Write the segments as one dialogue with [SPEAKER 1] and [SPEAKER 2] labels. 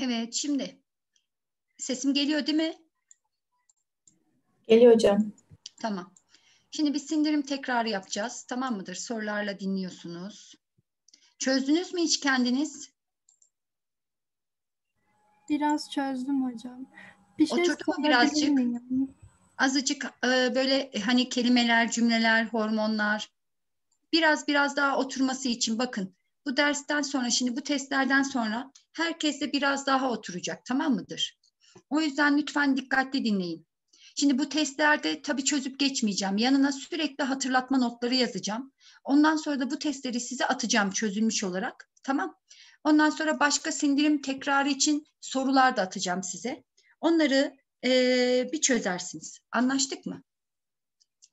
[SPEAKER 1] Evet şimdi sesim geliyor değil mi? Geliyor hocam. Tamam. Şimdi bir sindirim tekrarı yapacağız. Tamam mıdır? Sorularla dinliyorsunuz. Çözdünüz mü hiç kendiniz? Biraz çözdüm hocam. Bir şey Oturdu mu birazcık? Miyim? Azıcık e, böyle e, hani kelimeler, cümleler, hormonlar. Biraz biraz daha oturması için bakın bu dersten sonra şimdi bu testlerden sonra herkes biraz daha oturacak tamam mıdır? O yüzden lütfen dikkatli dinleyin. Şimdi bu testlerde tabii çözüp geçmeyeceğim. Yanına sürekli hatırlatma notları yazacağım. Ondan sonra da bu testleri size atacağım çözülmüş olarak. Tamam. Ondan sonra başka sindirim tekrarı için sorular da atacağım size. Onları ee, bir çözersiniz. Anlaştık mı?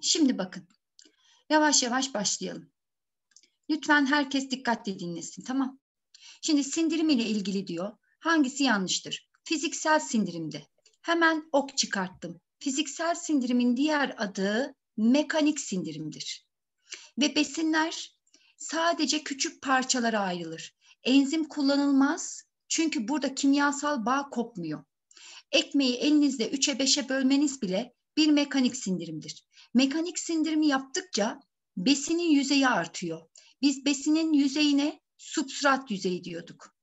[SPEAKER 1] Şimdi bakın. Yavaş yavaş başlayalım. Lütfen herkes dikkatle dinlesin tamam. Şimdi sindirim ile ilgili diyor. Hangisi yanlıştır? Fiziksel sindirimde. Hemen ok çıkarttım. Fiziksel sindirimin diğer adı mekanik sindirimdir. Ve besinler sadece küçük parçalara ayrılır. Enzim kullanılmaz çünkü burada kimyasal bağ kopmuyor. Ekmeği elinizde 3'e 5'e bölmeniz bile bir mekanik sindirimdir. Mekanik sindirimi yaptıkça besinin yüzeyi artıyor. Biz besinin yüzeyine substrat yüzeyi diyorduk.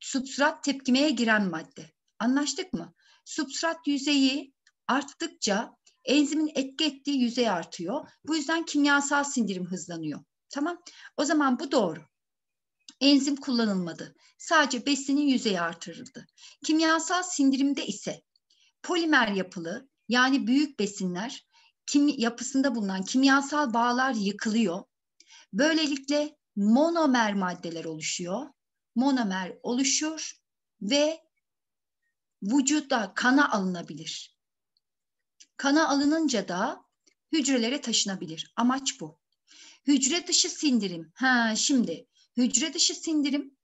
[SPEAKER 1] Substrat tepkimeye giren madde. Anlaştık mı? Substrat yüzeyi arttıkça enzimin etki ettiği yüzey artıyor. Bu yüzden kimyasal sindirim hızlanıyor. Tamam. O zaman bu doğru. Enzim kullanılmadı. Sadece besinin yüzeyi artırıldı. Kimyasal sindirimde ise polimer yapılı yani büyük besinler kim, yapısında bulunan kimyasal bağlar yıkılıyor Böylelikle monomer maddeler oluşuyor. Monomer oluşur ve vücuda kana alınabilir. Kana alınınca da hücrelere taşınabilir. Amaç bu. Hücre dışı sindirim. Ha şimdi hücre dışı sindirim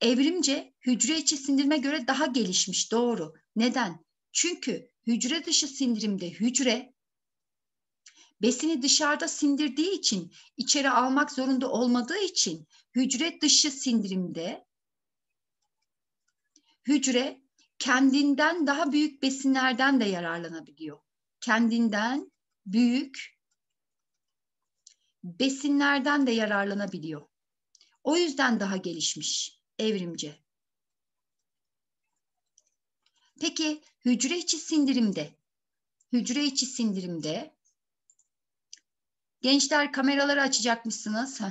[SPEAKER 1] evrimce hücre içi sindirime göre daha gelişmiş. Doğru. Neden? Çünkü hücre dışı sindirimde hücre besini dışarıda sindirdiği için içeri almak zorunda olmadığı için hücre dışı sindirimde hücre kendinden daha büyük besinlerden de yararlanabiliyor. Kendinden büyük besinlerden de yararlanabiliyor. O yüzden daha gelişmiş evrimce. Peki hücre içi sindirimde hücre içi sindirimde Gençler kameraları açacakmışsınız. Heh.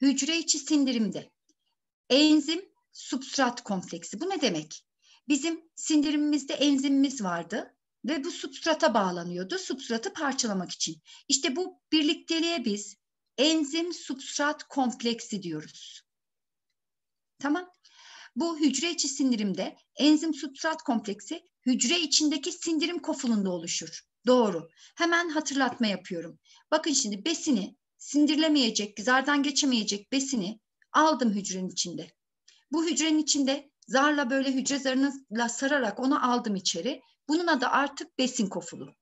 [SPEAKER 1] Hücre içi sindirimde. Enzim substrat kompleksi. Bu ne demek? Bizim sindirimimizde enzimimiz vardı ve bu substrata bağlanıyordu. Substratı parçalamak için. İşte bu birlikteliğe biz enzim substrat kompleksi diyoruz. Tamam. Bu hücre içi sindirimde enzim substrat kompleksi hücre içindeki sindirim kofulunda oluşur. Doğru. Hemen hatırlatma yapıyorum. Bakın şimdi besini sindirilemeyecek, zardan geçemeyecek besini aldım hücrenin içinde. Bu hücrenin içinde zarla böyle hücre zarıyla sararak onu aldım içeri. Bunun adı artık besin kofulu.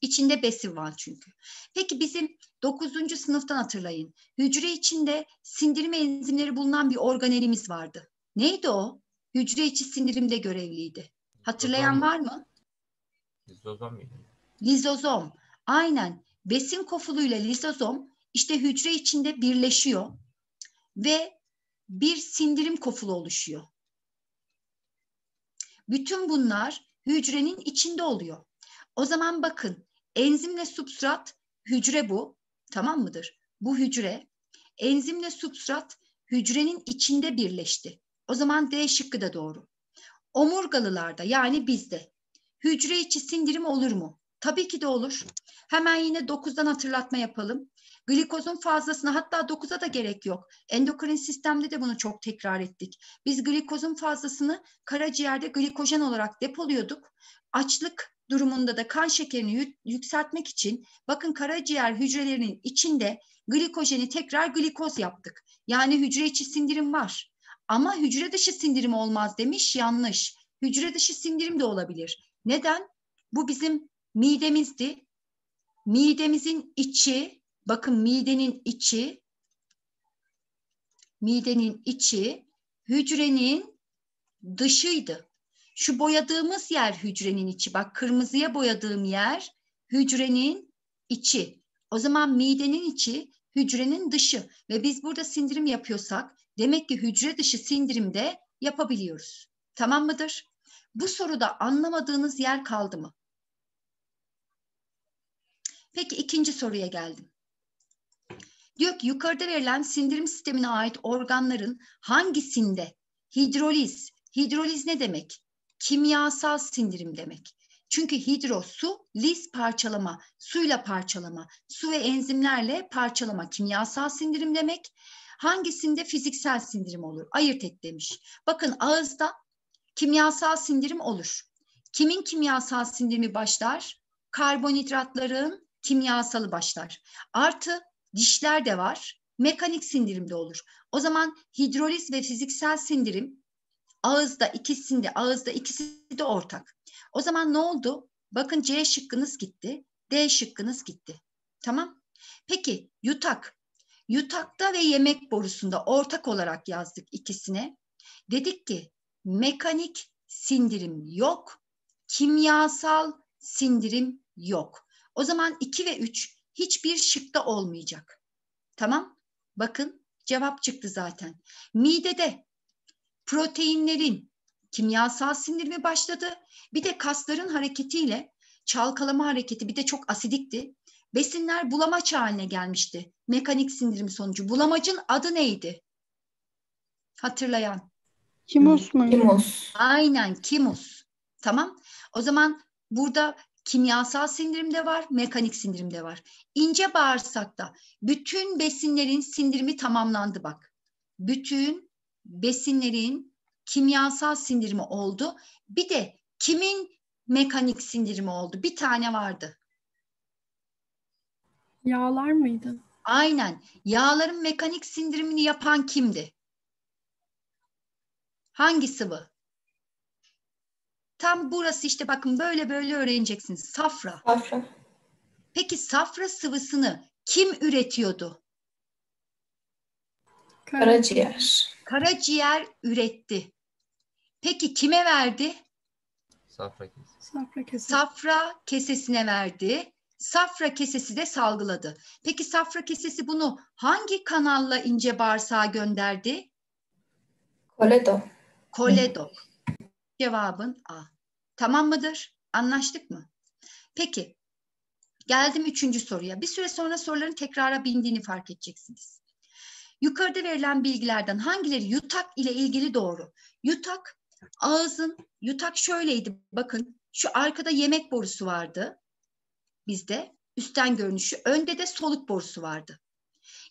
[SPEAKER 1] İçinde besin var çünkü. Peki bizim 9. sınıftan hatırlayın. Hücre içinde sindirme enzimleri bulunan bir organelimiz vardı. Neydi o? Hücre içi sindirimde görevliydi. Hatırlayan var mı? Lizozom Lizozom. Aynen. Besin kofuluyla lizozom işte hücre içinde birleşiyor ve bir sindirim kofulu oluşuyor. Bütün bunlar hücrenin içinde oluyor. O zaman bakın enzimle substrat hücre bu tamam mıdır? Bu hücre enzimle substrat hücrenin içinde birleşti. O zaman D şıkkı da doğru. Omurgalılarda yani bizde hücre içi sindirim olur mu? Tabii ki de olur. Hemen yine 9'dan hatırlatma yapalım. Glikozun fazlasına hatta 9'a da gerek yok. Endokrin sistemde de bunu çok tekrar ettik. Biz glikozun fazlasını karaciğerde glikojen olarak depoluyorduk. Açlık durumunda da kan şekerini yükseltmek için bakın karaciğer hücrelerinin içinde glikojeni tekrar glikoz yaptık. Yani hücre içi sindirim var. Ama hücre dışı sindirim olmaz demiş yanlış. Hücre dışı sindirim de olabilir. Neden? Bu bizim midemizdi. Midemizin içi, bakın midenin içi, midenin içi hücrenin dışıydı. Şu boyadığımız yer hücrenin içi. Bak kırmızıya boyadığım yer hücrenin içi. O zaman midenin içi hücrenin dışı ve biz burada sindirim yapıyorsak demek ki hücre dışı sindirimde yapabiliyoruz. Tamam mıdır? bu soruda anlamadığınız yer kaldı mı? Peki ikinci soruya geldim. Diyor ki yukarıda verilen sindirim sistemine ait organların hangisinde hidroliz, hidroliz ne demek? Kimyasal sindirim demek. Çünkü hidro su, lis parçalama, suyla parçalama, su ve enzimlerle parçalama kimyasal sindirim demek. Hangisinde fiziksel sindirim olur? Ayırt et demiş. Bakın ağızda kimyasal sindirim olur. Kimin kimyasal sindirimi başlar? Karbonhidratların kimyasalı başlar. Artı dişler de var. Mekanik sindirim de olur. O zaman hidroliz ve fiziksel sindirim ağızda ikisinde, ağızda ikisi de ortak. O zaman ne oldu? Bakın C şıkkınız gitti, D şıkkınız gitti. Tamam? Peki yutak. Yutakta ve yemek borusunda ortak olarak yazdık ikisine. Dedik ki mekanik sindirim yok, kimyasal sindirim yok. O zaman 2 ve 3 hiçbir şıkta olmayacak. Tamam? Bakın cevap çıktı zaten. Midede proteinlerin kimyasal sindirimi başladı. Bir de kasların hareketiyle çalkalama hareketi bir de çok asidikti. Besinler bulamaç haline gelmişti. Mekanik sindirim sonucu. Bulamacın adı neydi? Hatırlayan. Kimos mu? Kimos. Aynen kimos. Tamam. O zaman burada kimyasal sindirimde var, mekanik sindirimde var. İnce bağırsakta bütün besinlerin sindirimi tamamlandı bak. Bütün besinlerin kimyasal sindirimi oldu. Bir de kimin mekanik sindirimi oldu? Bir tane vardı. Yağlar mıydı? Aynen. Yağların mekanik sindirimini yapan kimdi? Hangi sıvı? Tam burası işte bakın böyle böyle öğreneceksiniz. Safra. Safra. Peki safra sıvısını kim üretiyordu? Karaciğer. Karaciğer üretti. Peki kime verdi? Safra kesesi. Safra, kesesi. safra kesesine verdi. Safra kesesi de salgıladı. Peki safra kesesi bunu hangi kanalla ince bağırsağa gönderdi? Koledo. Koledok. Cevabın A. Tamam mıdır? Anlaştık mı? Peki. Geldim üçüncü soruya. Bir süre sonra soruların tekrara bindiğini fark edeceksiniz. Yukarıda verilen bilgilerden hangileri yutak ile ilgili doğru? Yutak, ağzın, yutak şöyleydi. Bakın şu arkada yemek borusu vardı bizde. Üstten görünüşü. Önde de soluk borusu vardı.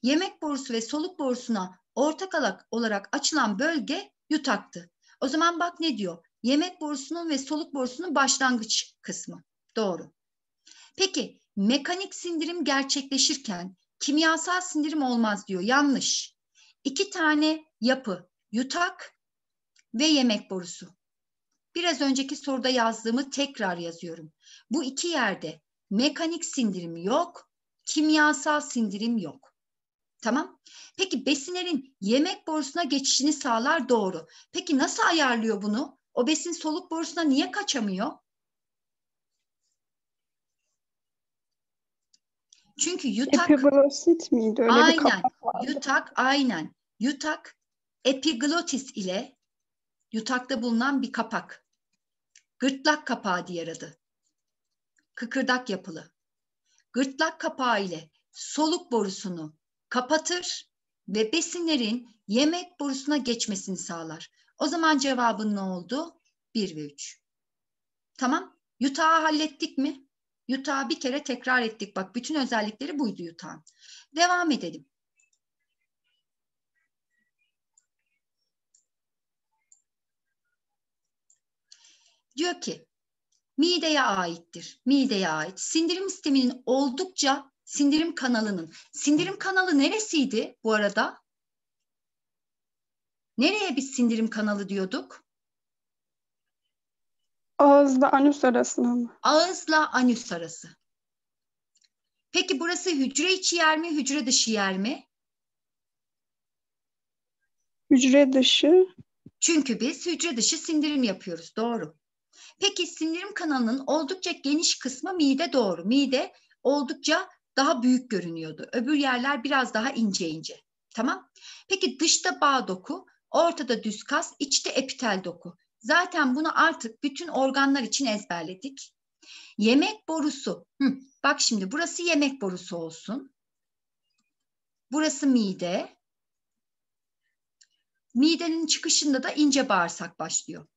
[SPEAKER 1] Yemek borusu ve soluk borusuna ortak olarak açılan bölge yutaktı. O zaman bak ne diyor? Yemek borusunun ve soluk borusunun başlangıç kısmı. Doğru. Peki mekanik sindirim gerçekleşirken kimyasal sindirim olmaz diyor. Yanlış. İki tane yapı yutak ve yemek borusu. Biraz önceki soruda yazdığımı tekrar yazıyorum. Bu iki yerde mekanik sindirim yok, kimyasal sindirim yok. Tamam. Peki besinlerin yemek borusuna geçişini sağlar doğru. Peki nasıl ayarlıyor bunu? O besin soluk borusuna niye kaçamıyor? Çünkü yutak... Epiglotit miydi? Öyle aynen. Bir yutak, aynen. Yutak epiglotis ile yutakta bulunan bir kapak. Gırtlak kapağı diye aradı. Kıkırdak yapılı. Gırtlak kapağı ile soluk borusunu kapatır ve besinlerin yemek borusuna geçmesini sağlar. O zaman cevabın ne oldu? 1 ve 3. Tamam. Yutağı hallettik mi? Yutağı bir kere tekrar ettik. Bak bütün özellikleri buydu yutağın. Devam edelim. Diyor ki mideye aittir. Mideye ait. Sindirim sisteminin oldukça sindirim kanalının. Sindirim kanalı neresiydi bu arada? Nereye biz sindirim kanalı diyorduk? Ağızla anüs arasına mı? Ağızla anüs arası. Peki burası hücre içi yer mi, hücre dışı yer mi? Hücre dışı. Çünkü biz hücre dışı sindirim yapıyoruz, doğru. Peki sindirim kanalının oldukça geniş kısmı mide doğru. Mide oldukça daha büyük görünüyordu. Öbür yerler biraz daha ince ince. Tamam? Peki dışta bağ doku, ortada düz kas, içte epitel doku. Zaten bunu artık bütün organlar için ezberledik. Yemek borusu. Hı, bak şimdi burası yemek borusu olsun. Burası mide. Midenin çıkışında da ince bağırsak başlıyor.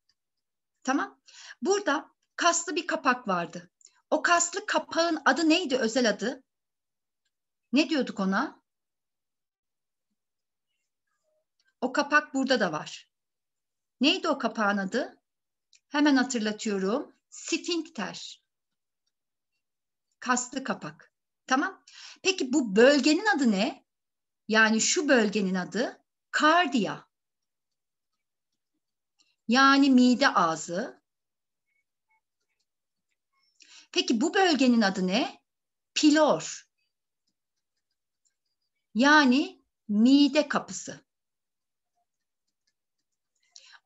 [SPEAKER 1] Tamam? Burada kaslı bir kapak vardı. O kaslı kapağın adı neydi özel adı? Ne diyorduk ona? O kapak burada da var. Neydi o kapağın adı? Hemen hatırlatıyorum. Sfinkter. Kaslı kapak. Tamam. Peki bu bölgenin adı ne? Yani şu bölgenin adı kardiya. Yani mide ağzı. Peki bu bölgenin adı ne? Pilor. Yani mide kapısı.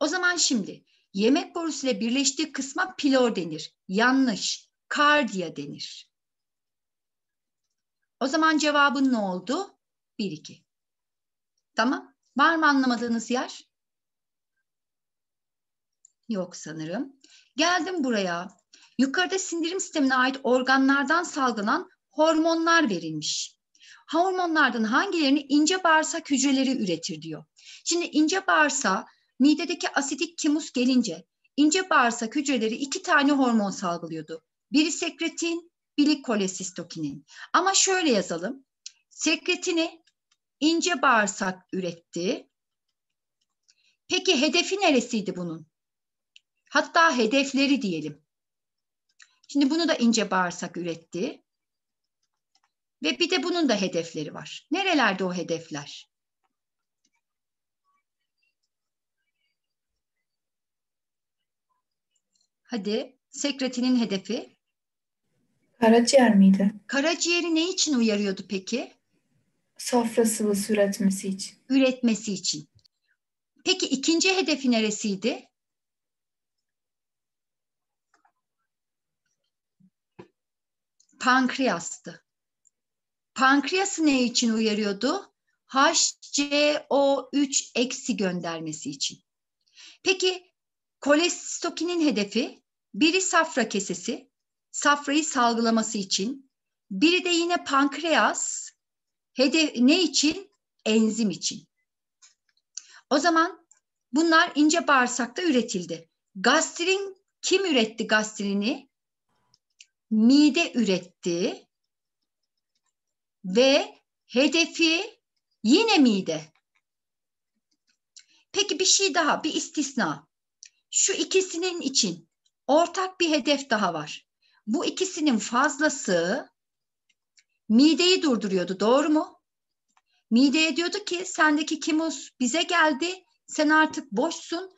[SPEAKER 1] O zaman şimdi yemek borusu ile birleştiği kısma pilor denir. Yanlış. Kardiya denir. O zaman cevabın ne oldu? 1 2. Tamam. Var mı anlamadığınız yer? Yok sanırım. Geldim buraya. Yukarıda sindirim sistemine ait organlardan salgılanan hormonlar verilmiş hormonlardan hangilerini ince bağırsak hücreleri üretir diyor. Şimdi ince bağırsa midedeki asidik kimus gelince ince bağırsak hücreleri iki tane hormon salgılıyordu. Biri sekretin, biri kolesistokinin. Ama şöyle yazalım. Sekretini ince bağırsak üretti. Peki hedefi neresiydi bunun? Hatta hedefleri diyelim. Şimdi bunu da ince bağırsak üretti. Ve bir de bunun da hedefleri var. Nerelerde o hedefler? Hadi Sekretinin hedefi. Karaciğer miydi? Karaciğeri ne için uyarıyordu peki? Safra sıvısı üretmesi için. Üretmesi için. Peki ikinci hedefi neresiydi? Pankreastı. Pankreas ne için uyarıyordu? HCO3 eksi göndermesi için. Peki kolestokinin hedefi biri safra kesesi, safrayı salgılaması için, biri de yine pankreas, hedef ne için? Enzim için. O zaman bunlar ince bağırsakta üretildi. Gastrin kim üretti gastrini? Mide üretti ve hedefi yine mide. Peki bir şey daha, bir istisna. Şu ikisinin için ortak bir hedef daha var. Bu ikisinin fazlası mideyi durduruyordu, doğru mu? Mideye diyordu ki sendeki kimus bize geldi, sen artık boşsun,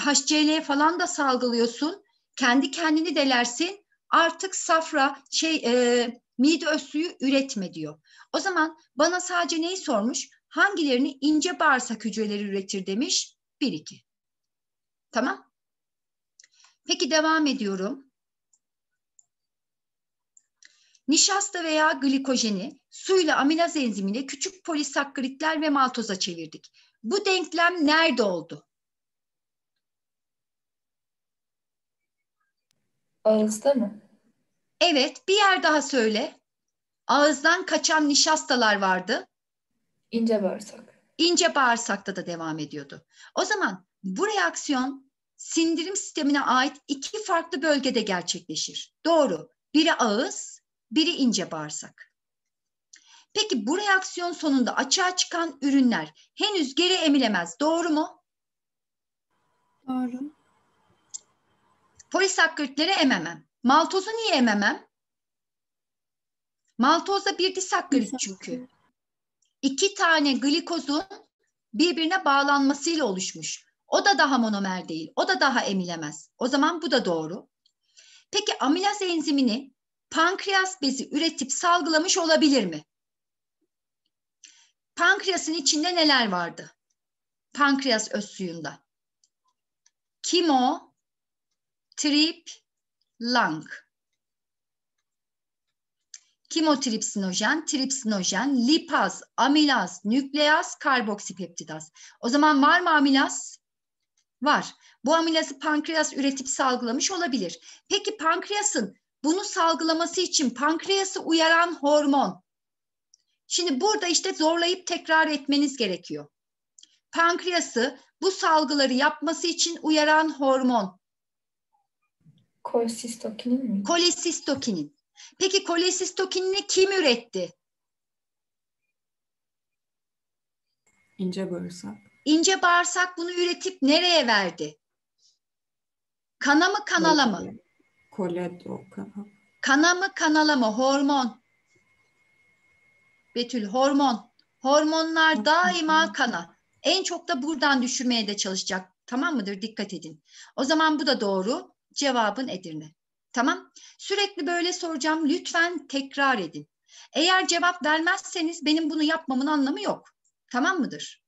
[SPEAKER 1] HCl falan da salgılıyorsun, kendi kendini delersin, artık safra şey e, mide öz suyu üretme diyor. O zaman bana sadece neyi sormuş? Hangilerini ince bağırsak hücreleri üretir demiş? Bir iki. Tamam. Peki devam ediyorum. Nişasta veya glikojeni suyla amilaz enzimiyle küçük polisakkaritler ve maltoza çevirdik. Bu denklem nerede oldu? Ağızda mı? Evet, bir yer daha söyle. Ağızdan kaçan nişastalar vardı. İnce bağırsak. İnce bağırsakta da devam ediyordu. O zaman bu reaksiyon sindirim sistemine ait iki farklı bölgede gerçekleşir. Doğru. Biri ağız, biri ince bağırsak. Peki bu reaksiyon sonunda açığa çıkan ürünler henüz geri emilemez. Doğru mu? Doğru. Polisakkaritleri ememem. Maltozu niye ememem? Maltozda bir disakkarit çünkü. İki tane glikozun birbirine bağlanmasıyla oluşmuş. O da daha monomer değil. O da daha emilemez. O zaman bu da doğru. Peki amilaz enzimini pankreas bezi üretip salgılamış olabilir mi? Pankreasın içinde neler vardı? Pankreas öz suyunda. Kimo, trip, Lung, Kimotripsinojen, tripsinojen, lipaz, amilaz, nükleaz, karboksipeptidaz. O zaman var mı amilaz? Var. Bu amilazı pankreas üretip salgılamış olabilir. Peki pankreasın bunu salgılaması için pankreası uyaran hormon. Şimdi burada işte zorlayıp tekrar etmeniz gerekiyor. Pankreası bu salgıları yapması için uyaran hormon. Kolesistokinin mi? Kolesistokinin. Peki kolesistokinini kim üretti? İnce bağırsak. İnce bağırsak bunu üretip nereye verdi? Kana mı kanala mı? Koledo kanal. Kana mı kanala mı? Hormon. Betül hormon. Hormonlar daima kana. En çok da buradan düşürmeye de çalışacak. Tamam mıdır? Dikkat edin. O zaman bu da doğru cevabın Edirne. Tamam? Sürekli böyle soracağım. Lütfen tekrar edin. Eğer cevap vermezseniz benim bunu yapmamın anlamı yok. Tamam mıdır?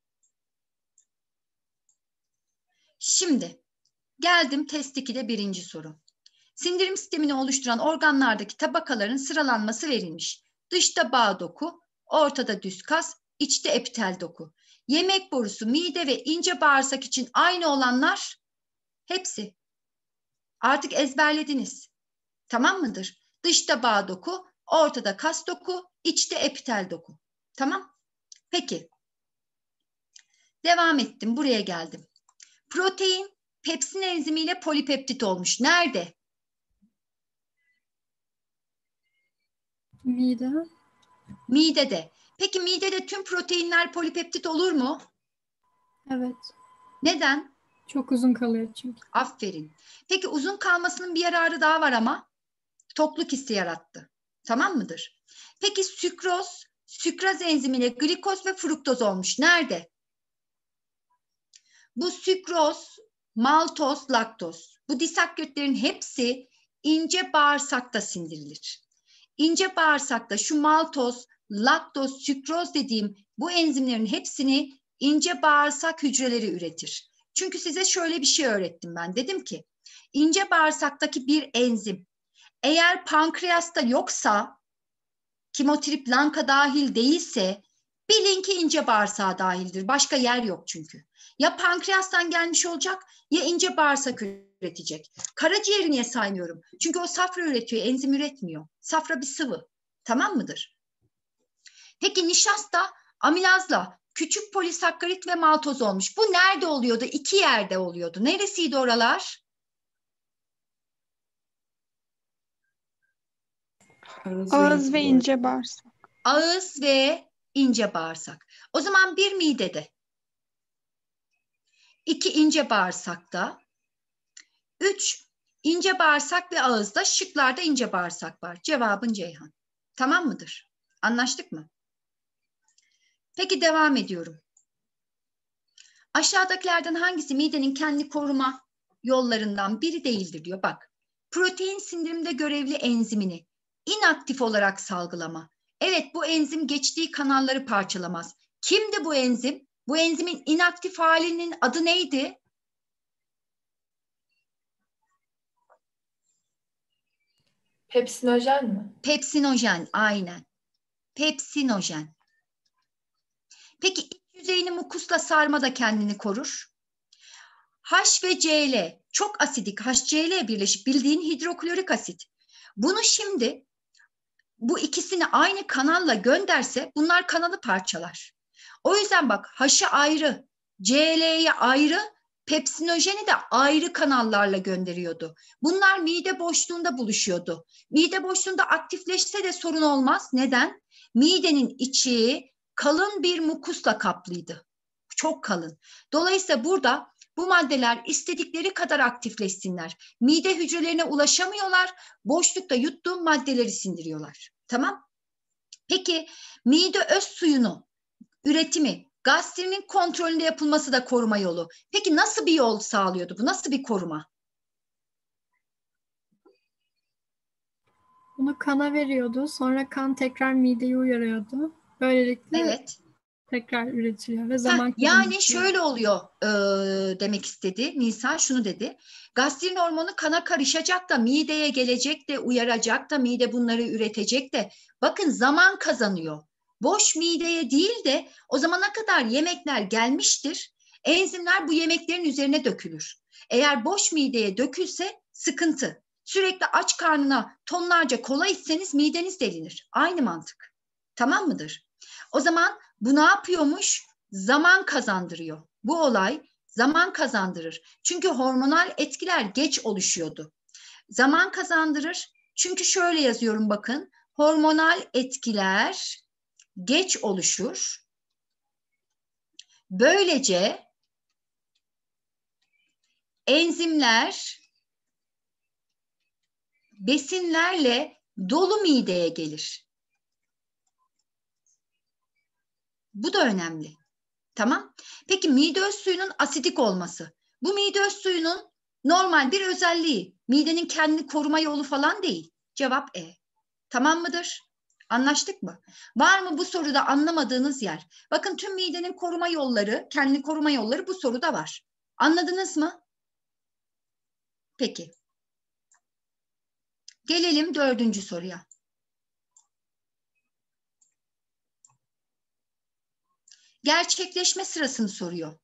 [SPEAKER 1] Şimdi geldim test 2'de birinci soru. Sindirim sistemini oluşturan organlardaki tabakaların sıralanması verilmiş. Dışta bağ doku, ortada düz kas, içte epitel doku. Yemek borusu, mide ve ince bağırsak için aynı olanlar hepsi Artık ezberlediniz. Tamam mıdır? Dışta bağ doku, ortada kas doku, içte epitel doku. Tamam? Peki. Devam ettim. Buraya geldim. Protein pepsin enzimiyle polipeptit olmuş. Nerede? Mide. Midede. Peki midede tüm proteinler polipeptit olur mu? Evet. Neden? Çok uzun kalıyor çünkü. Aferin. Peki uzun kalmasının bir yararı daha var ama tokluk hissi yarattı. Tamam mıdır? Peki sükroz, sükraz enzimiyle glikoz ve fruktoz olmuş. Nerede? Bu sükroz, maltoz, laktoz. Bu disakritlerin hepsi ince bağırsakta sindirilir. İnce bağırsakta şu maltoz, laktoz, sükroz dediğim bu enzimlerin hepsini ince bağırsak hücreleri üretir. Çünkü size şöyle bir şey öğrettim ben. Dedim ki ince bağırsaktaki bir enzim eğer pankreasta yoksa kimotrip lanka dahil değilse bilin ki ince bağırsağa dahildir. Başka yer yok çünkü. Ya pankreastan gelmiş olacak ya ince bağırsak üretecek. Karaciğeri niye saymıyorum? Çünkü o safra üretiyor, enzim üretmiyor. Safra bir sıvı. Tamam mıdır? Peki nişasta amilazla küçük polisakkarit ve maltoz olmuş. Bu nerede oluyordu? İki yerde oluyordu. Neresiydi oralar? Ağız ve ince bağırsak. Ağız ve ince bağırsak. O zaman bir midede, iki ince bağırsakta, üç ince bağırsak ve ağızda, şıklarda ince bağırsak var. Cevabın Ceyhan. Tamam mıdır? Anlaştık mı? Peki devam ediyorum. Aşağıdakilerden hangisi midenin kendi koruma yollarından biri değildir diyor. Bak protein sindirimde görevli enzimini inaktif olarak salgılama. Evet bu enzim geçtiği kanalları parçalamaz. Kimdi bu enzim? Bu enzimin inaktif halinin adı neydi? Pepsinojen mi? Pepsinojen aynen. Pepsinojen. Peki iç yüzeyini mukusla sarma da kendini korur. H ve Cl çok asidik HCl birleşik bildiğin hidroklorik asit. Bunu şimdi bu ikisini aynı kanalla gönderse bunlar kanalı parçalar. O yüzden bak H'ı ayrı, CL'yi ayrı, pepsinojeni de ayrı kanallarla gönderiyordu. Bunlar mide boşluğunda buluşuyordu. Mide boşluğunda aktifleşse de sorun olmaz. Neden? Midenin içi kalın bir mukusla kaplıydı. Çok kalın. Dolayısıyla burada bu maddeler istedikleri kadar aktifleşsinler. Mide hücrelerine ulaşamıyorlar. Boşlukta yuttuğum maddeleri sindiriyorlar. Tamam? Peki mide öz suyunu üretimi gastrinin kontrolünde yapılması da koruma yolu. Peki nasıl bir yol sağlıyordu bu? Nasıl bir koruma? Bunu kana veriyordu. Sonra kan tekrar mideyi uyarıyordu. Böylelikle evet. tekrar üretiliyor ve zaman... Ha, yani şöyle oluyor e, demek istedi Nisa şunu dedi. Gastrin hormonu kana karışacak da mideye gelecek de uyaracak da mide bunları üretecek de bakın zaman kazanıyor. Boş mideye değil de o zamana kadar yemekler gelmiştir. Enzimler bu yemeklerin üzerine dökülür. Eğer boş mideye dökülse sıkıntı. Sürekli aç karnına tonlarca kola içseniz mideniz delinir. Aynı mantık. Tamam mıdır? O zaman bu ne yapıyormuş? Zaman kazandırıyor. Bu olay zaman kazandırır. Çünkü hormonal etkiler geç oluşuyordu. Zaman kazandırır. Çünkü şöyle yazıyorum bakın. Hormonal etkiler geç oluşur. Böylece enzimler besinlerle dolu mideye gelir. Bu da önemli. Tamam. Peki mide öz suyunun asidik olması. Bu mide öz suyunun normal bir özelliği. Midenin kendini koruma yolu falan değil. Cevap E. Tamam mıdır? Anlaştık mı? Var mı bu soruda anlamadığınız yer? Bakın tüm midenin koruma yolları, kendini koruma yolları bu soruda var. Anladınız mı? Peki. Gelelim dördüncü soruya. gerçekleşme sırasını soruyor.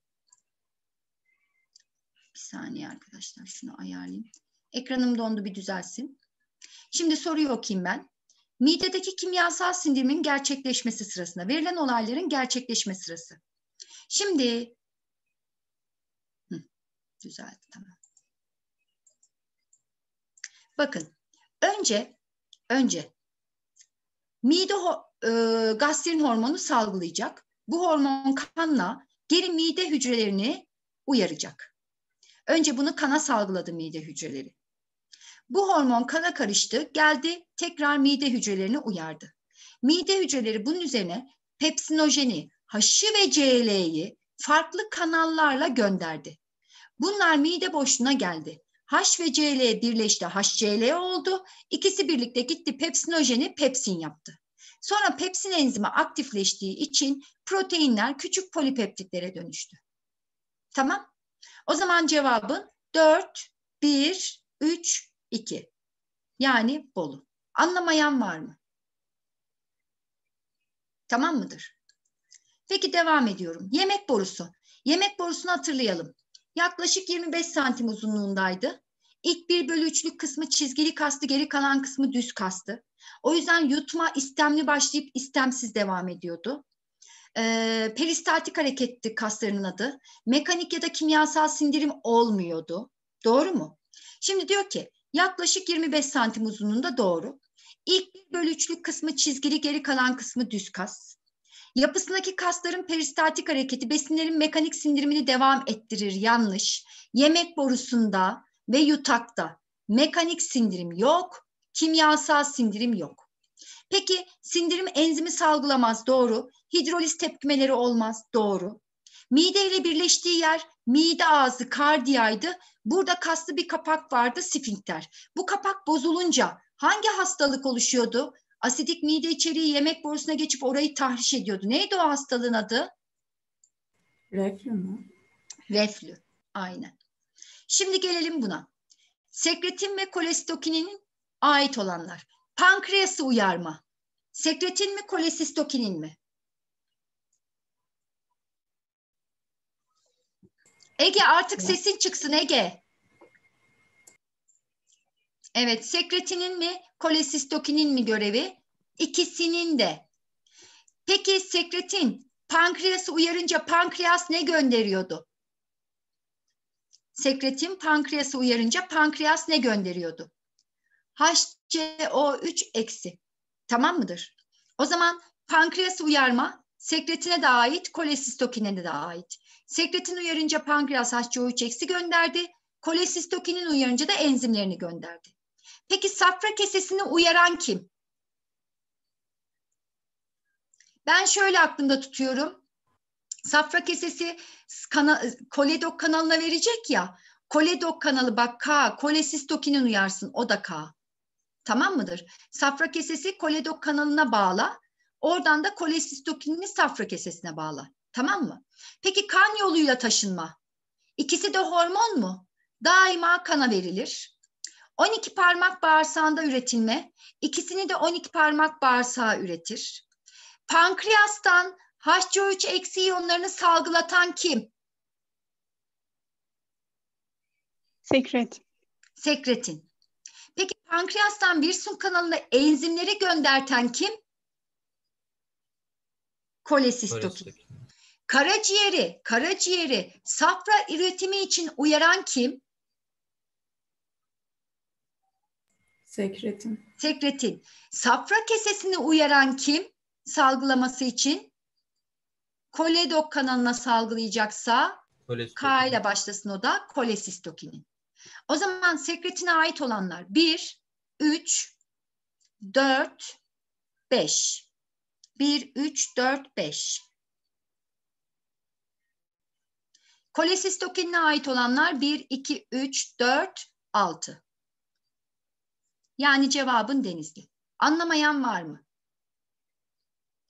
[SPEAKER 1] Bir saniye arkadaşlar şunu ayarlayayım. Ekranım dondu bir düzelsin. Şimdi soruyu okuyayım ben. Midedeki kimyasal sindirimin gerçekleşmesi sırasında verilen olayların gerçekleşme sırası. Şimdi Hı, düzeldi tamam. Bakın önce önce mide ho e, gastrin hormonu salgılayacak bu hormon kanla geri mide hücrelerini uyaracak. Önce bunu kana salgıladı mide hücreleri. Bu hormon kana karıştı, geldi tekrar mide hücrelerini uyardı. Mide hücreleri bunun üzerine pepsinojeni, haşı ve CL'yi farklı kanallarla gönderdi. Bunlar mide boşluğuna geldi. H ve CL birleşti, HCl oldu. İkisi birlikte gitti pepsinojeni pepsin yaptı. Sonra pepsin enzimi aktifleştiği için proteinler küçük polipeptitlere dönüştü. Tamam? O zaman cevabın 4, 1, 3, 2. Yani Bolu. Anlamayan var mı? Tamam mıdır? Peki devam ediyorum. Yemek borusu. Yemek borusunu hatırlayalım. Yaklaşık 25 santim uzunluğundaydı. İlk bir bölü üçlük kısmı çizgili kastı, geri kalan kısmı düz kastı. O yüzden yutma istemli başlayıp istemsiz devam ediyordu. Ee, peristaltik hareketti kaslarının adı. Mekanik ya da kimyasal sindirim olmuyordu. Doğru mu? Şimdi diyor ki yaklaşık 25 santim uzunluğunda doğru. İlk bir bölü üçlük kısmı çizgili, geri kalan kısmı düz kas. Yapısındaki kasların peristaltik hareketi besinlerin mekanik sindirimini devam ettirir. Yanlış. Yemek borusunda ve yutakta mekanik sindirim yok, kimyasal sindirim yok. Peki sindirim enzimi salgılamaz doğru. Hidroliz tepkimeleri olmaz doğru. Mide ile birleştiği yer mide ağzı kardiyaydı. Burada kaslı bir kapak vardı sfinkter. Bu kapak bozulunca hangi hastalık oluşuyordu? Asidik mide içeriği yemek borusuna geçip orayı tahriş ediyordu. Neydi o hastalığın adı? Reflü mü? Reflü. Aynen. Şimdi gelelim buna. Sekretin ve kolestokinin ait olanlar. Pankreası uyarma. Sekretin mi kolesistokinin mi? Ege artık sesin çıksın Ege. Evet sekretinin mi kolesistokinin mi görevi? İkisinin de. Peki sekretin pankreası uyarınca pankreas ne gönderiyordu? sekretin pankreası uyarınca pankreas ne gönderiyordu? HCO3 eksi. Tamam mıdır? O zaman pankreas uyarma sekretine de ait, kolesistokine de ait. Sekretin uyarınca pankreas HCO3 eksi gönderdi. Kolesistokinin uyarınca da enzimlerini gönderdi. Peki safra kesesini uyaran kim? Ben şöyle aklımda tutuyorum. Safra kesesi kana, koledok kanalına verecek ya. Koledok kanalı bak K, kolesistokinin uyarsın o da K. Tamam mıdır? Safra kesesi koledok kanalına bağla. Oradan da kolesistokinini safra kesesine bağla. Tamam mı? Peki kan yoluyla taşınma. İkisi de hormon mu? Daima kana verilir. 12 parmak bağırsağında üretilme. İkisini de 12 parmak bağırsağı üretir. Pankreastan HCO3 eksi iyonlarını salgılatan kim? Sekret. Sekretin. Peki pankreastan bir Virsun kanalına enzimleri gönderten kim? Kolesistokin. Karaciğeri, karaciğeri safra üretimi için uyaran kim? Sekretin. Sekretin. Safra kesesini uyaran kim? Salgılaması için? koledok kanalına salgılayacaksa K ile başlasın o da kolesistokinin. O zaman sekretine ait olanlar 1, 3, 4, 5. 1, 3, 4, 5. Kolesistokinine ait olanlar 1, 2, 3, 4, 6. Yani cevabın denizli. Anlamayan var mı?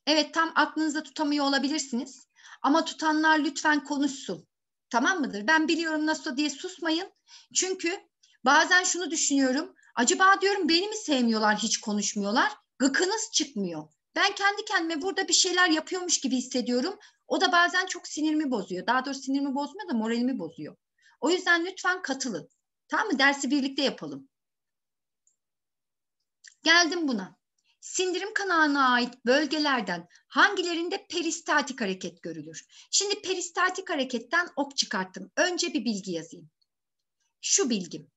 [SPEAKER 1] Evet tam aklınızda tutamıyor olabilirsiniz. Ama tutanlar lütfen konuşsun. Tamam mıdır? Ben biliyorum nasıl diye susmayın. Çünkü bazen şunu düşünüyorum. Acaba diyorum beni mi sevmiyorlar hiç konuşmuyorlar? Gıkınız çıkmıyor. Ben kendi kendime burada bir şeyler yapıyormuş gibi hissediyorum. O da bazen çok sinirimi bozuyor. Daha doğrusu sinirimi bozmuyor da moralimi bozuyor. O yüzden lütfen katılın. Tamam mı? Dersi birlikte yapalım. Geldim buna sindirim kanalına ait bölgelerden hangilerinde peristaltik hareket görülür? Şimdi peristaltik hareketten ok çıkarttım. Önce bir bilgi yazayım. Şu bilgim.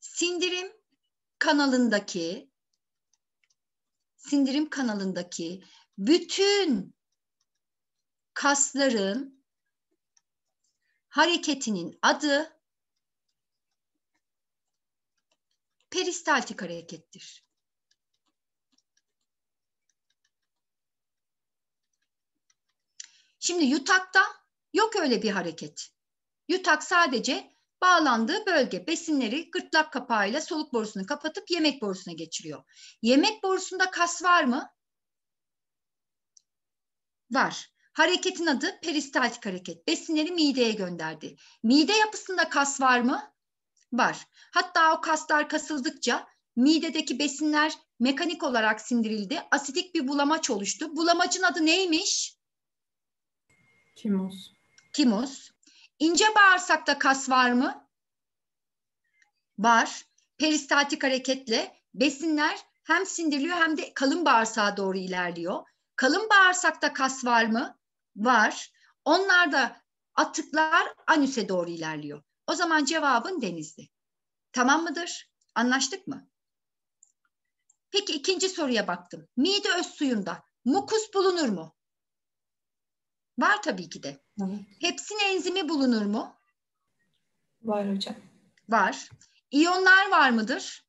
[SPEAKER 1] Sindirim kanalındaki sindirim kanalındaki bütün kasların hareketinin adı peristaltik harekettir. Şimdi yutakta yok öyle bir hareket. Yutak sadece bağlandığı bölge besinleri gırtlak kapağıyla soluk borusunu kapatıp yemek borusuna geçiriyor. Yemek borusunda kas var mı? Var. Hareketin adı peristaltik hareket. Besinleri mideye gönderdi. Mide yapısında kas var mı? Var. Hatta o kaslar kasıldıkça midedeki besinler mekanik olarak sindirildi. Asitik bir bulamaç oluştu. Bulamacın adı neymiş? Timoz. Timoz. İnce bağırsakta kas var mı? Var. Peristaltik hareketle besinler hem sindiriliyor hem de kalın bağırsağa doğru ilerliyor. Kalın bağırsakta kas var mı? Var. Onlar da atıklar anüse doğru ilerliyor. O zaman cevabın denizli. Tamam mıdır? Anlaştık mı? Peki ikinci soruya baktım. Mide öz suyunda mukus bulunur mu? Var tabii ki de. Evet. Hepsin enzimi bulunur mu? Var hocam. Var. İyonlar var mıdır?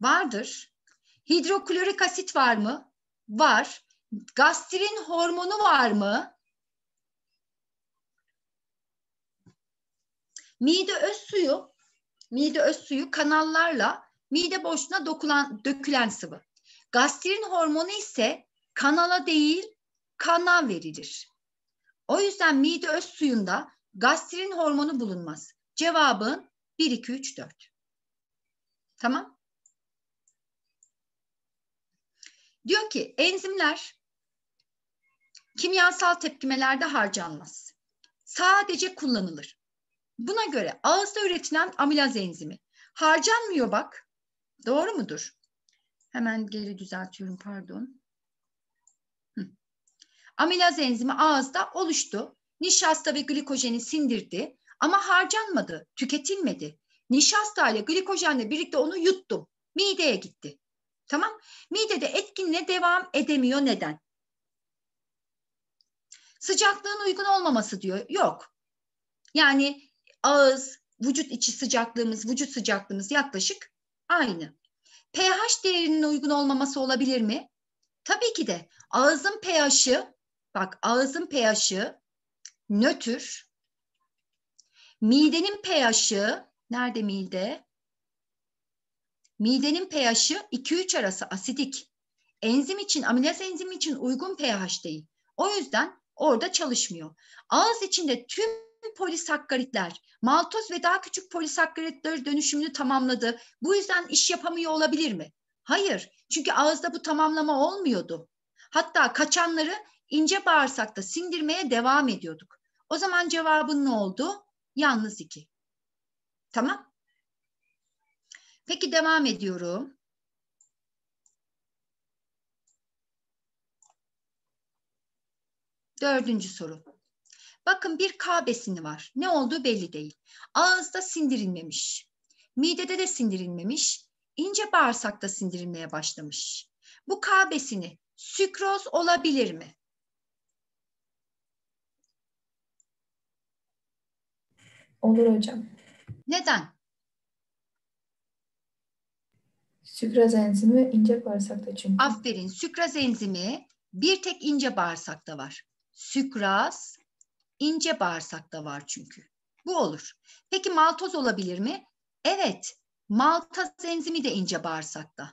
[SPEAKER 1] Vardır. Hidroklorik asit var mı? Var. Gastrin hormonu var mı? Mide öz suyu, mide öz suyu kanallarla mide boşluğuna dokulan, dökülen sıvı. Gastrin hormonu ise kanala değil kandan verilir. O yüzden mide öz suyunda gastrin hormonu bulunmaz. Cevabın 1, 2, 3, 4. Tamam. Diyor ki enzimler kimyasal tepkimelerde harcanmaz. Sadece kullanılır. Buna göre ağızda üretilen amilaz enzimi harcanmıyor bak. Doğru mudur? Hemen geri düzeltiyorum pardon. Amilaz enzimi ağızda oluştu. Nişasta ve glikojeni sindirdi ama harcanmadı, tüketilmedi. Nişasta ile glikojenle birlikte onu yuttum. Mideye gitti. Tamam? Midede etkinliğe devam edemiyor neden? Sıcaklığın uygun olmaması diyor. Yok. Yani ağız, vücut içi sıcaklığımız, vücut sıcaklığımız yaklaşık aynı. pH değerinin uygun olmaması olabilir mi? Tabii ki de Ağızın pH'i Bak ağızın pH'i nötr. Midenin pH'i nerede mide? Midenin pH'i 2-3 arası asidik. Enzim için, amilaz enzimi için uygun pH değil. O yüzden orada çalışmıyor. Ağız içinde tüm polisakkaritler, maltoz ve daha küçük polisakkaritler dönüşümünü tamamladı. Bu yüzden iş yapamıyor olabilir mi? Hayır. Çünkü ağızda bu tamamlama olmuyordu. Hatta kaçanları ince bağırsakta sindirmeye devam ediyorduk. O zaman cevabın ne oldu? Yalnız iki. Tamam. Peki devam ediyorum. Dördüncü soru. Bakın bir K besini var. Ne olduğu belli değil. Ağızda sindirilmemiş. Midede de sindirilmemiş. ince bağırsakta sindirilmeye başlamış. Bu K besini sükroz olabilir mi? Olur hocam. Neden? Sükraz enzimi ince bağırsakta çünkü. Aferin. Sükraz enzimi bir tek ince bağırsakta var. Sükraz ince bağırsakta var çünkü. Bu olur. Peki maltoz olabilir mi? Evet. Maltaz enzimi de ince bağırsakta.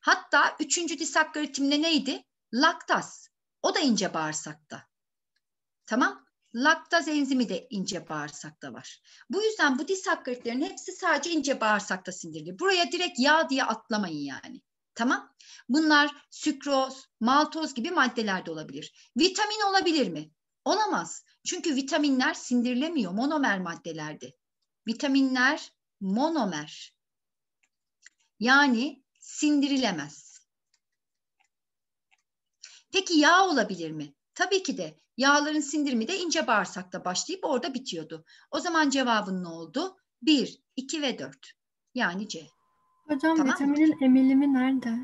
[SPEAKER 1] Hatta üçüncü disakkaritimde neydi? Laktaz. O da ince bağırsakta. Tamam. Laktaz enzimi de ince bağırsakta var. Bu yüzden bu disakkaritlerin hepsi sadece ince bağırsakta sindirilir. Buraya direkt yağ diye atlamayın yani. Tamam. Bunlar sükroz, maltoz gibi maddeler de olabilir. Vitamin olabilir mi? Olamaz. Çünkü vitaminler sindirilemiyor monomer maddelerde. Vitaminler monomer. Yani sindirilemez. Peki yağ olabilir mi? Tabii ki de yağların sindirimi de ince bağırsakta başlayıp orada bitiyordu. O zaman cevabın ne oldu? 1, 2 ve 4. Yani C. Hocam tamam vitaminin mıdır? emilimi nerede?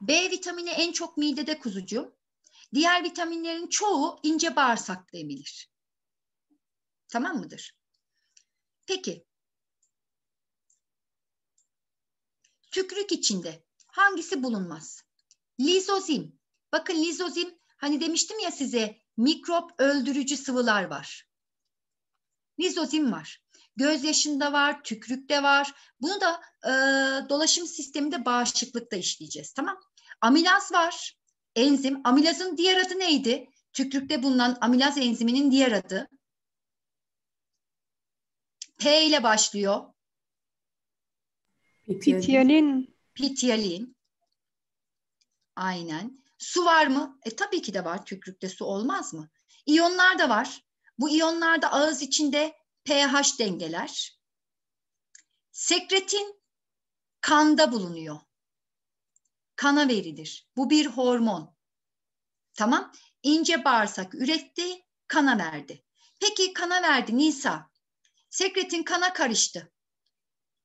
[SPEAKER 1] B vitamini en çok midede kuzucuğum. Diğer vitaminlerin çoğu ince bağırsakta emilir. Tamam mıdır? Peki. Tükrük içinde hangisi bulunmaz? Lizozim. Bakın lizozim Hani demiştim ya size mikrop öldürücü sıvılar var. Nizozin var. Göz yaşında var, tükürükte var. Bunu da e, dolaşım sisteminde bağışıklıkta işleyeceğiz tamam. Amilaz var. Enzim. Amilazın diğer adı neydi? Tükürükte bulunan amilaz enziminin diğer adı. P ile başlıyor. Pityalin. Pityalin. Aynen. Su var mı? E tabii ki de var. Tükrükte su olmaz mı? İyonlar da var. Bu iyonlar da ağız içinde pH dengeler. Sekretin kanda bulunuyor. Kana verilir. Bu bir hormon. Tamam. İnce bağırsak üretti, kana verdi. Peki kana verdi Nisa. Sekretin kana karıştı.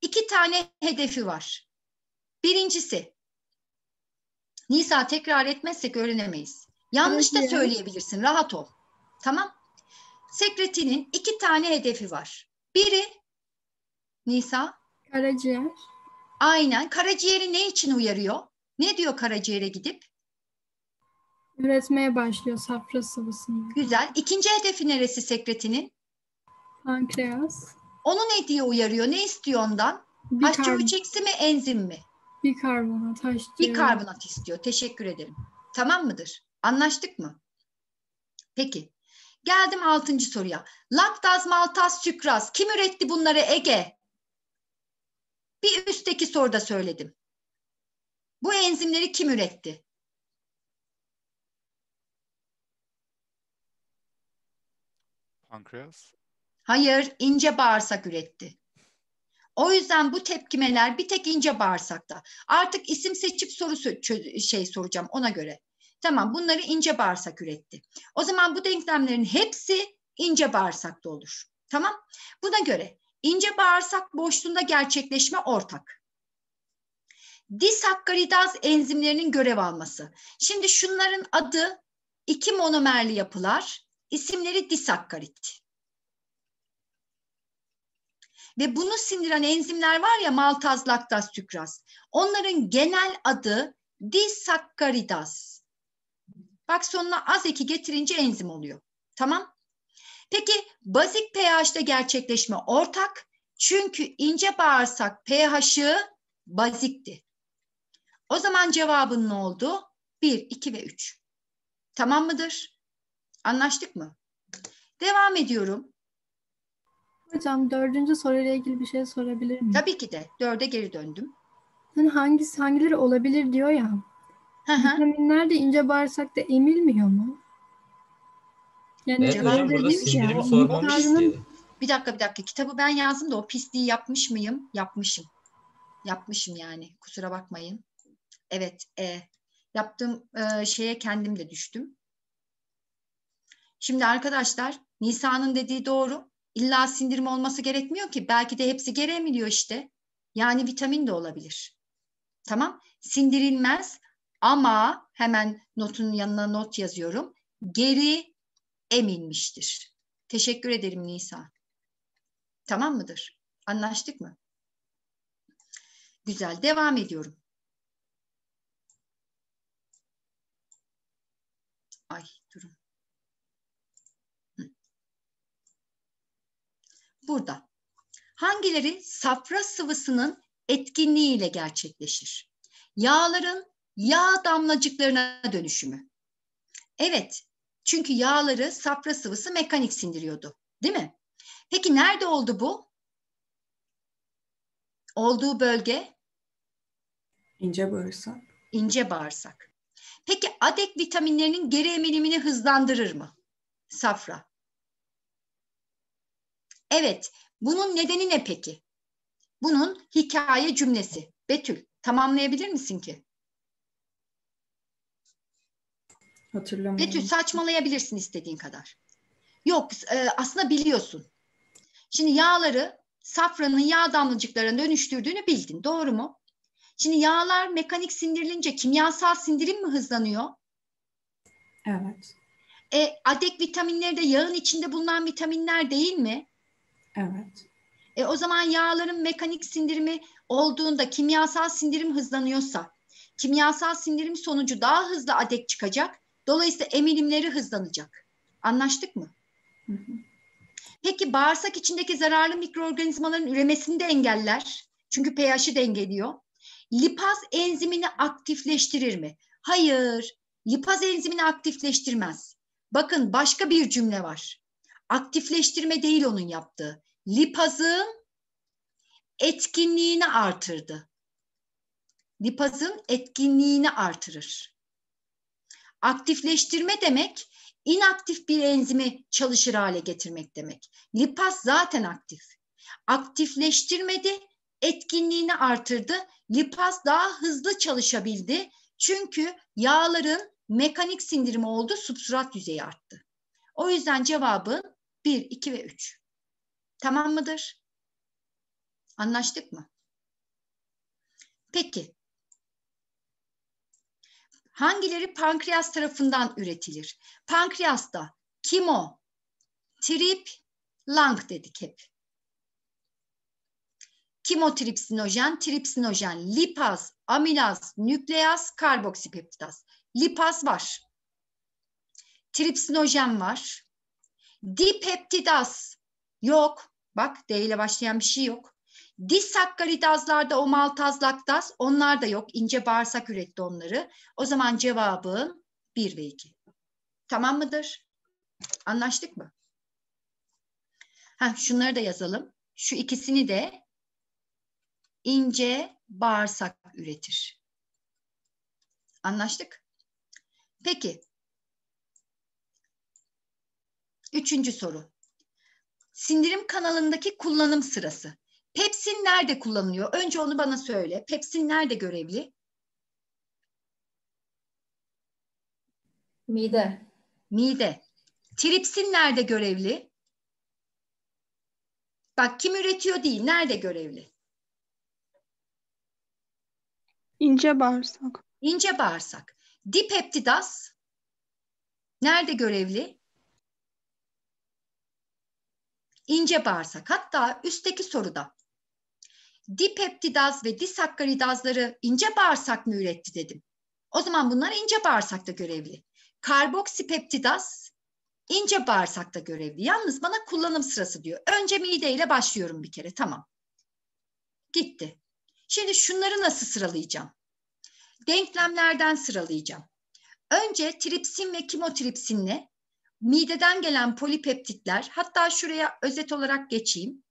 [SPEAKER 1] İki tane hedefi var. Birincisi Nisa tekrar etmezsek öğrenemeyiz. Yanlış da söyleyebilirsin. Rahat ol. Tamam. Sekretinin iki tane hedefi var. Biri Nisa. Karaciğer. Aynen. Karaciğeri ne için uyarıyor? Ne diyor karaciğere gidip? Üretmeye başlıyor safra sıvısını. Güzel. İkinci hedefi neresi sekretinin? Pankreas. Onu ne diye uyarıyor? Ne istiyor ondan? HCO2 mi enzim mi? Bikarbonat H2O. Bikarbonat istiyor. Teşekkür ederim. Tamam mıdır? Anlaştık mı? Peki. Geldim altıncı soruya. Laktaz, maltaz, sükraz. Kim üretti bunları Ege? Bir üstteki soruda söyledim. Bu enzimleri kim üretti? Pankreas. Hayır, ince bağırsak üretti. O yüzden bu tepkimeler bir tek ince bağırsakta. Artık isim seçip soru şey soracağım ona göre. Tamam bunları ince bağırsak üretti. O zaman bu denklemlerin hepsi ince bağırsakta olur. Tamam? Buna göre ince bağırsak boşluğunda gerçekleşme ortak disakkaridaz enzimlerinin görev alması. Şimdi şunların adı iki monomerli yapılar. İsimleri disakkarit. Ve bunu sindiren enzimler var ya maltaz, laktaz, tükraz. Onların genel adı disakkaridaz. Bak sonuna az eki getirince enzim oluyor. Tamam. Peki bazik pH'de gerçekleşme ortak. Çünkü ince bağırsak pH'ı bazikti. O zaman cevabın ne oldu? 1, 2 ve 3. Tamam mıdır? Anlaştık mı? Devam ediyorum. Hocam dördüncü soruyla ilgili bir şey sorabilir miyim? Tabii ki de. Dörde geri döndüm. Yani hangisi hangileri olabilir diyor ya. Hı hı. Vitaminler de ince bağırsakta emilmiyor mu?
[SPEAKER 2] Yani Evet hocam burada verebiliriz ya. sindirimi
[SPEAKER 1] Bir dakika bir dakika. Kitabı ben yazdım da o pisliği yapmış mıyım? Yapmışım. Yapmışım yani. Kusura bakmayın. Evet. E, yaptığım e, şeye kendim de düştüm. Şimdi arkadaşlar Nisa'nın dediği doğru illa sindirim olması gerekmiyor ki. Belki de hepsi gereği işte. Yani vitamin de olabilir. Tamam. Sindirilmez ama hemen notun yanına not yazıyorum. Geri eminmiştir. Teşekkür ederim Nisa. Tamam mıdır? Anlaştık mı? Güzel. Devam ediyorum. Ay burada. Hangileri safra sıvısının etkinliğiyle gerçekleşir? Yağların yağ damlacıklarına dönüşümü. Evet, çünkü yağları safra sıvısı mekanik sindiriyordu, değil mi? Peki nerede oldu bu? Olduğu bölge? İnce bağırsak. İnce bağırsak. Peki adek vitaminlerinin geri emilimini hızlandırır mı? Safra. Evet, bunun nedeni ne peki? Bunun hikaye cümlesi. Betül, tamamlayabilir misin ki? Hatırlamıyorum. Betül saçmalayabilirsin istediğin kadar. Yok, e, aslında biliyorsun. Şimdi yağları safranın yağ damlacıklarına dönüştürdüğünü bildin, doğru mu? Şimdi yağlar mekanik sindirilince kimyasal sindirim mi hızlanıyor? Evet. E, adek vitaminleri de yağın içinde bulunan vitaminler değil mi? Evet. E, o zaman yağların mekanik sindirimi olduğunda kimyasal sindirim hızlanıyorsa, kimyasal sindirim sonucu daha hızlı adet çıkacak. Dolayısıyla emilimleri hızlanacak. Anlaştık mı? Hı hı. Peki bağırsak içindeki zararlı mikroorganizmaların üremesini de engeller. Çünkü pH'i dengeliyor. Lipaz enzimini aktifleştirir mi? Hayır. Lipaz enzimini aktifleştirmez. Bakın başka bir cümle var. Aktifleştirme değil onun yaptığı. Lipazın etkinliğini artırdı. Lipazın etkinliğini artırır. Aktifleştirme demek inaktif bir enzimi çalışır hale getirmek demek. Lipaz zaten aktif. Aktifleştirmedi, etkinliğini artırdı. Lipaz daha hızlı çalışabildi. Çünkü yağların mekanik sindirimi oldu, substrat yüzeyi arttı. O yüzden cevabın 1, 2 ve 3. Tamam mıdır? Anlaştık mı? Peki. Hangileri pankreas tarafından üretilir? Pankreasta kimo, trip, lang dedik hep. Kimotripsinojen, tripsinojen, lipaz, amilaz, nükleaz, karboksipeptidaz. Lipaz var. Tripsinojen var. Dipeptidaz yok. Bak D ile başlayan bir şey yok. Disakkaridazlarda o maltazlaktaz onlar da yok. İnce bağırsak üretti onları. O zaman cevabım 1 ve 2. Tamam mıdır? Anlaştık mı? Ha, şunları da yazalım. Şu ikisini de ince bağırsak üretir. Anlaştık? Peki Üçüncü soru. Sindirim kanalındaki kullanım sırası. Pepsin nerede kullanılıyor? Önce onu bana söyle. Pepsin nerede görevli? Mide. Mide. Tripsin nerede görevli? Bak kim üretiyor değil, nerede görevli? İnce bağırsak. İnce bağırsak. Dipeptidas nerede görevli? ince bağırsak hatta üstteki soruda dipeptidaz ve disakkaridazları ince bağırsak mı üretti dedim. O zaman bunlar ince bağırsakta görevli. Karboksipeptidaz ince bağırsakta görevli. Yalnız bana kullanım sırası diyor. Önce mideyle başlıyorum bir kere tamam. Gitti. Şimdi şunları nasıl sıralayacağım? Denklemlerden sıralayacağım. Önce tripsin ve kimotripsinle mideden gelen polipeptitler hatta şuraya özet olarak geçeyim.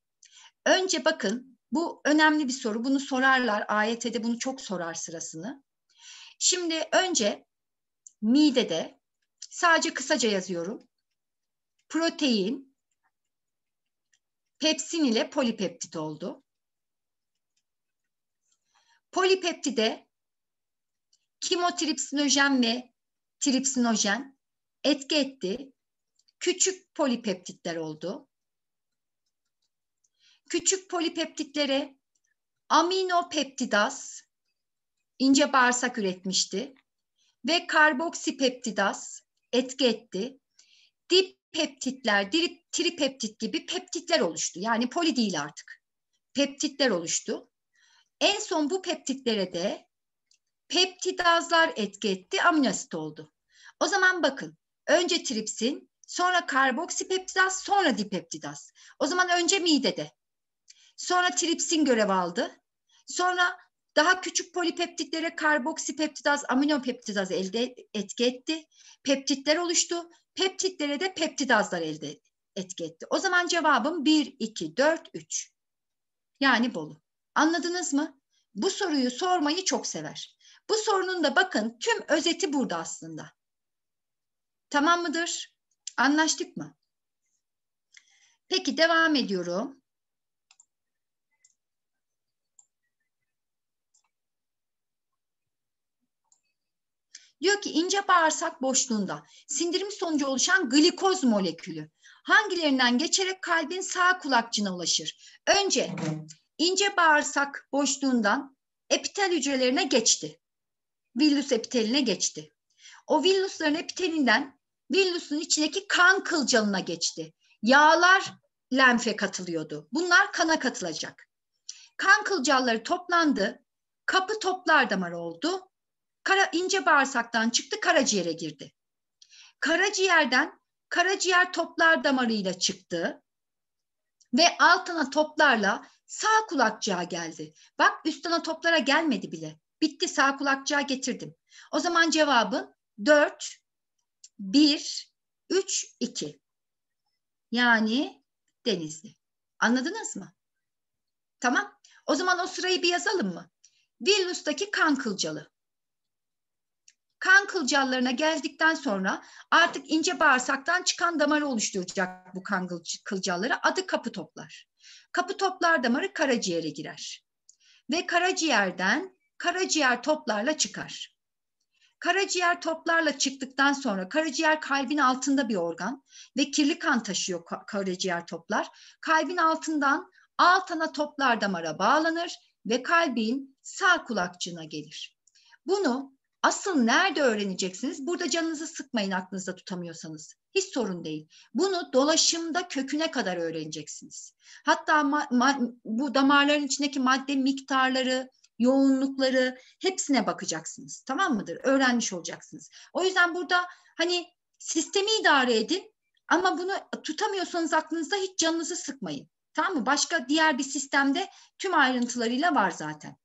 [SPEAKER 1] Önce bakın bu önemli bir soru. Bunu sorarlar. AYT'de bunu çok sorar sırasını. Şimdi önce midede sadece kısaca yazıyorum. Protein pepsin ile polipeptit oldu. Polipeptide kimotripsinojen ve tripsinojen etki etti küçük polipeptitler oldu. Küçük polipeptitlere aminopeptidaz ince bağırsak üretmişti ve karboksipeptidaz etki etti. peptitler, dirip, tripeptit gibi peptitler oluştu. Yani poli değil artık. Peptitler oluştu. En son bu peptitlere de peptidazlar etki etti, amino oldu. O zaman bakın, önce tripsin, sonra karboksipeptidaz, sonra dipeptidaz. O zaman önce midede, sonra tripsin görev aldı, sonra daha küçük polipeptitlere karboksipeptidaz, aminopeptidaz elde etki etti. Peptitler oluştu. Peptitlere de peptidazlar elde etki etti. O zaman cevabım 1, 2, 4, 3. Yani Bolu. Anladınız mı? Bu soruyu sormayı çok sever. Bu sorunun da bakın tüm özeti burada aslında. Tamam mıdır? Anlaştık mı? Peki devam ediyorum. Diyor ki ince bağırsak boşluğunda sindirim sonucu oluşan glikoz molekülü hangilerinden geçerek kalbin sağ kulakçığına ulaşır? Önce ince bağırsak boşluğundan epitel hücrelerine geçti. Villus epiteline geçti. O villusların epitelinden Villusun içindeki kan kılcalına geçti. Yağlar lenfe katılıyordu. Bunlar kana katılacak. Kan kılcalları toplandı. Kapı toplar damar oldu. Kara, ince bağırsaktan çıktı karaciğere girdi. Karaciğerden karaciğer toplar damarıyla çıktı ve altına toplarla sağ kulakçığa geldi. Bak üstüne toplara gelmedi bile. Bitti sağ kulakçığa getirdim. O zaman cevabın 4 1, 3, 2. Yani Denizli. Anladınız mı? Tamam. O zaman o sırayı bir yazalım mı? Vilnius'taki kan kılcalı. Kan kılcallarına geldikten sonra artık ince bağırsaktan çıkan damarı oluşturacak bu kan kılcalları. Adı kapı toplar. Kapı toplar damarı karaciğere girer. Ve karaciğerden karaciğer toplarla çıkar. Karaciğer toplarla çıktıktan sonra karaciğer kalbin altında bir organ ve kirli kan taşıyor karaciğer toplar. Kalbin altından alt ana toplar damara bağlanır ve kalbin sağ kulakçığına gelir. Bunu asıl nerede öğreneceksiniz? Burada canınızı sıkmayın aklınızda tutamıyorsanız. Hiç sorun değil. Bunu dolaşımda köküne kadar öğreneceksiniz. Hatta bu damarların içindeki madde miktarları, yoğunlukları hepsine bakacaksınız. Tamam mıdır? Öğrenmiş olacaksınız. O yüzden burada hani sistemi idare edin ama bunu tutamıyorsanız aklınızda hiç canınızı sıkmayın. Tamam mı? Başka diğer bir sistemde tüm ayrıntılarıyla var zaten.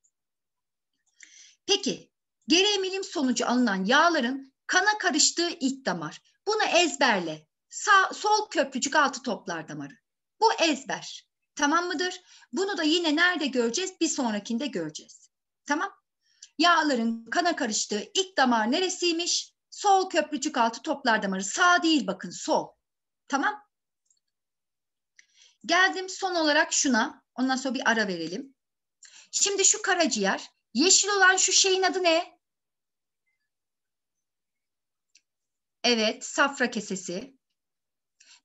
[SPEAKER 1] Peki geri emilim sonucu alınan yağların kana karıştığı ilk damar. Bunu ezberle. Sağ, sol köprücük altı toplar damarı. Bu ezber. Tamam mıdır? Bunu da yine nerede göreceğiz? Bir sonrakinde göreceğiz. Tamam. Yağların kana karıştığı ilk damar neresiymiş? Sol köprücük altı toplar damarı. Sağ değil bakın sol. Tamam. Geldim son olarak şuna. Ondan sonra bir ara verelim. Şimdi şu karaciğer. Yeşil olan şu şeyin adı ne? Evet, safra kesesi.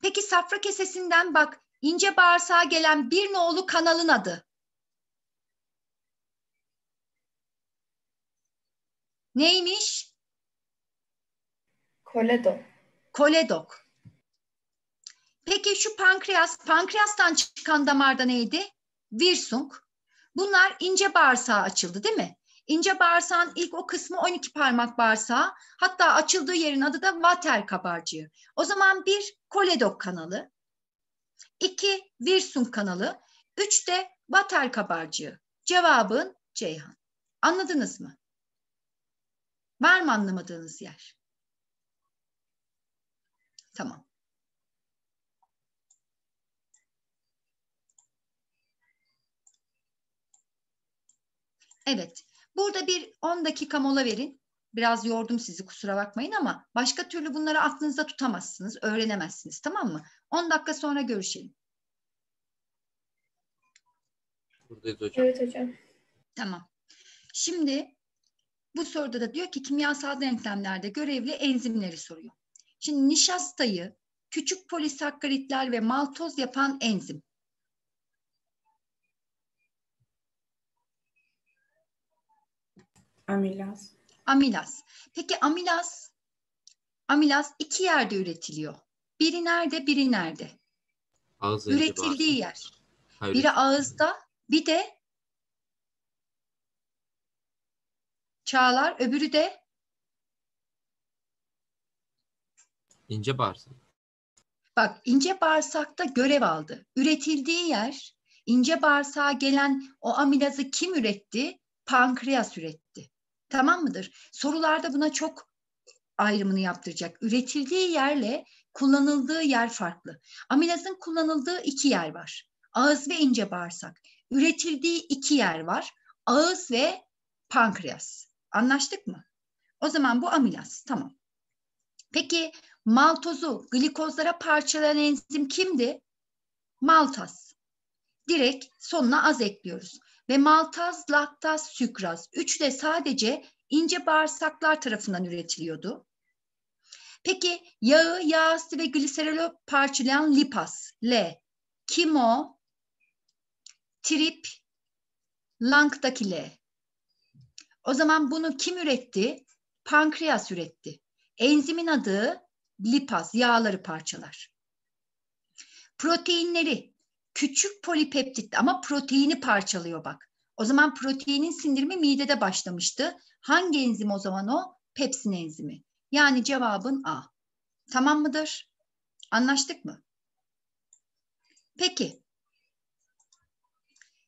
[SPEAKER 1] Peki safra kesesinden bak ince bağırsağa gelen bir nolu kanalın adı. Neymiş? Koledok. Koledok. Peki şu pankreas, pankreastan çıkan damarda neydi? Virsung. Bunlar ince bağırsağa açıldı değil mi? İnce bağırsağın ilk o kısmı 12 parmak bağırsağı. Hatta açıldığı yerin adı da vater kabarcığı. O zaman bir koledok kanalı, iki virsung kanalı, üç de vater kabarcığı. Cevabın Ceyhan. Anladınız mı? Var mı anlamadığınız yer? Tamam. Evet. Burada bir 10 dakika mola verin. Biraz yordum sizi kusura bakmayın ama başka türlü bunları aklınızda tutamazsınız, öğrenemezsiniz tamam mı? 10 dakika sonra görüşelim. Buradayız hocam. Evet hocam. Tamam. Şimdi bu soruda da diyor ki kimyasal denklemlerde görevli enzimleri soruyor. Şimdi nişastayı küçük polisakkaritler ve maltoz yapan enzim. Amilaz. Amilaz. Peki amilaz amilaz iki yerde üretiliyor. Biri nerede, biri nerede? Ağız Üretildiği yer. Hayır. Biri ağızda, bir de Çağlar. Öbürü de İnce bağırsak. Bak ince bağırsakta görev aldı. Üretildiği yer ince bağırsağa gelen o amilazı kim üretti? Pankreas üretti. Tamam mıdır? Sorularda buna çok ayrımını yaptıracak. Üretildiği yerle kullanıldığı yer farklı. Amilazın kullanıldığı iki yer var. Ağız ve ince bağırsak. Üretildiği iki yer var. Ağız ve pankreas. Anlaştık mı? O zaman bu amilaz. Tamam. Peki maltozu glikozlara parçalayan enzim kimdi? Maltaz. Direkt sonuna az ekliyoruz. Ve maltaz, laktaz, sükraz. üçü de sadece ince bağırsaklar tarafından üretiliyordu. Peki yağı, yağ asidi ve gliserolü parçalayan lipaz, L. Kim o? Trip, Lang'daki L. O zaman bunu kim üretti? Pankreas üretti. Enzimin adı lipaz, yağları parçalar. Proteinleri küçük polipeptit ama proteini parçalıyor bak. O zaman proteinin sindirimi midede başlamıştı. Hangi enzim o zaman o? Pepsin enzimi. Yani cevabın A. Tamam mıdır? Anlaştık mı? Peki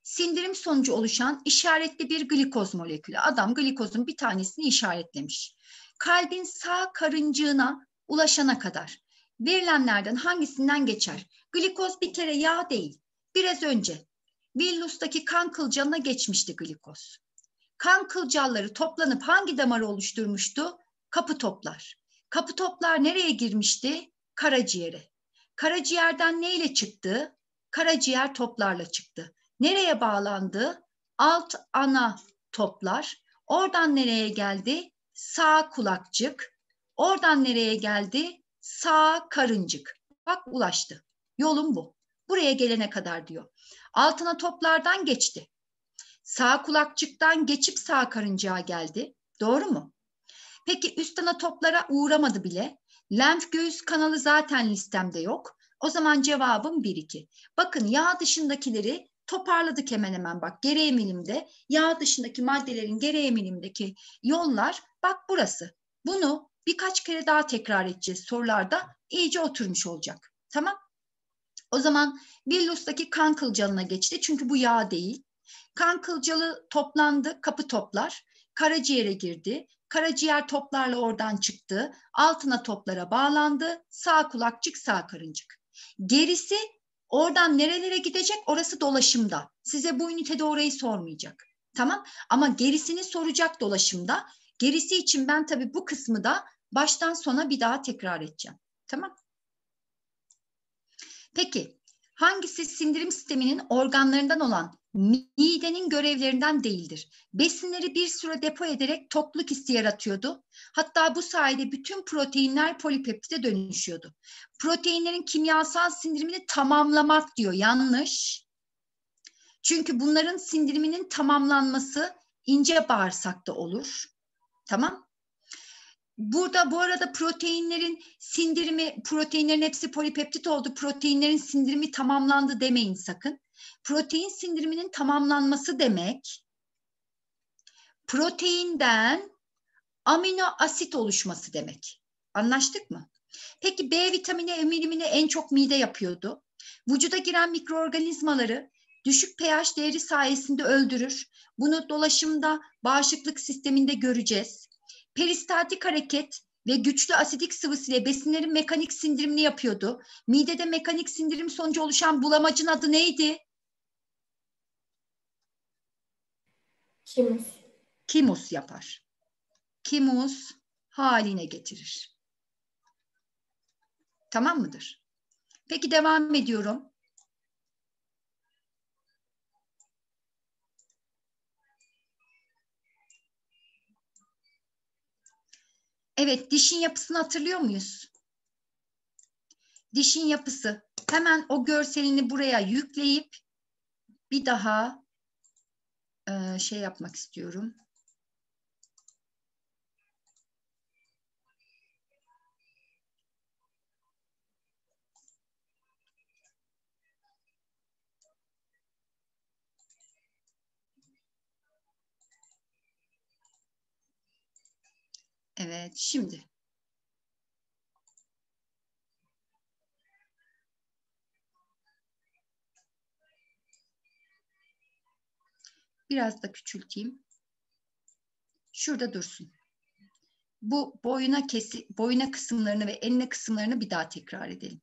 [SPEAKER 1] sindirim sonucu oluşan işaretli bir glikoz molekülü. Adam glikozun bir tanesini işaretlemiş. Kalbin sağ karıncığına ulaşana kadar verilenlerden hangisinden geçer? Glikoz bir kere yağ değil. Biraz önce Villus'taki kan kılcalına geçmişti glikoz. Kan kılcalları toplanıp hangi damarı oluşturmuştu? Kapı toplar. Kapı toplar nereye girmişti? Karaciğere. Karaciğerden neyle çıktı? Karaciğer toplarla çıktı. Nereye bağlandı? Alt ana toplar. Oradan nereye geldi? Sağ kulakçık. Oradan nereye geldi? Sağ karıncık. Bak ulaştı. Yolum bu. Buraya gelene kadar diyor. Altına toplardan geçti. Sağ kulakçıktan geçip sağ karıncaya geldi. Doğru mu? Peki üst ana toplara uğramadı bile. Lenf göğüs kanalı zaten listemde yok. O zaman cevabım 1-2. Bakın yağ dışındakileri toparladık hemen hemen bak geri emilimde yağ dışındaki maddelerin geri emilimdeki yollar bak burası. Bunu birkaç kere daha tekrar edeceğiz sorularda iyice oturmuş olacak. Tamam? O zaman Billus'taki kan kılcalına geçti çünkü bu yağ değil. Kan kılcalı toplandı, kapı toplar. Karaciğere girdi. Karaciğer toplarla oradan çıktı. Altına toplara bağlandı. Sağ kulakçık, sağ karıncık. Gerisi Oradan nerelere gidecek orası dolaşımda. Size bu ünitede orayı sormayacak. Tamam ama gerisini soracak dolaşımda. Gerisi için ben tabii bu kısmı da baştan sona bir daha tekrar edeceğim. Tamam. Peki Hangisi sindirim sisteminin organlarından olan midenin görevlerinden değildir. Besinleri bir süre depo ederek tokluk hissi yaratıyordu. Hatta bu sayede bütün proteinler polipeptide dönüşüyordu. Proteinlerin kimyasal sindirimini tamamlamak diyor. Yanlış. Çünkü bunların sindiriminin tamamlanması ince bağırsakta olur. Tamam? Burada bu arada proteinlerin sindirimi, proteinlerin hepsi polipeptit oldu. Proteinlerin sindirimi tamamlandı demeyin sakın. Protein sindiriminin tamamlanması demek proteinden amino asit oluşması demek. Anlaştık mı? Peki B vitamini emilimini en çok mide yapıyordu. Vücuda giren mikroorganizmaları düşük pH değeri sayesinde öldürür. Bunu dolaşımda bağışıklık sisteminde göreceğiz. Peristaltik hareket ve güçlü asidik sıvısı ile besinlerin mekanik sindirimini yapıyordu. Midede mekanik sindirim sonucu oluşan bulamacın adı neydi? Kimus. Kimus yapar. Kimus haline getirir. Tamam mıdır? Peki devam ediyorum. Evet dişin yapısını hatırlıyor muyuz? Dişin yapısı. Hemen o görselini buraya yükleyip bir daha e, şey yapmak istiyorum. Evet, şimdi. Biraz da küçülteyim. Şurada dursun. Bu boyuna kesi, boyuna kısımlarını ve enine kısımlarını bir daha tekrar edelim.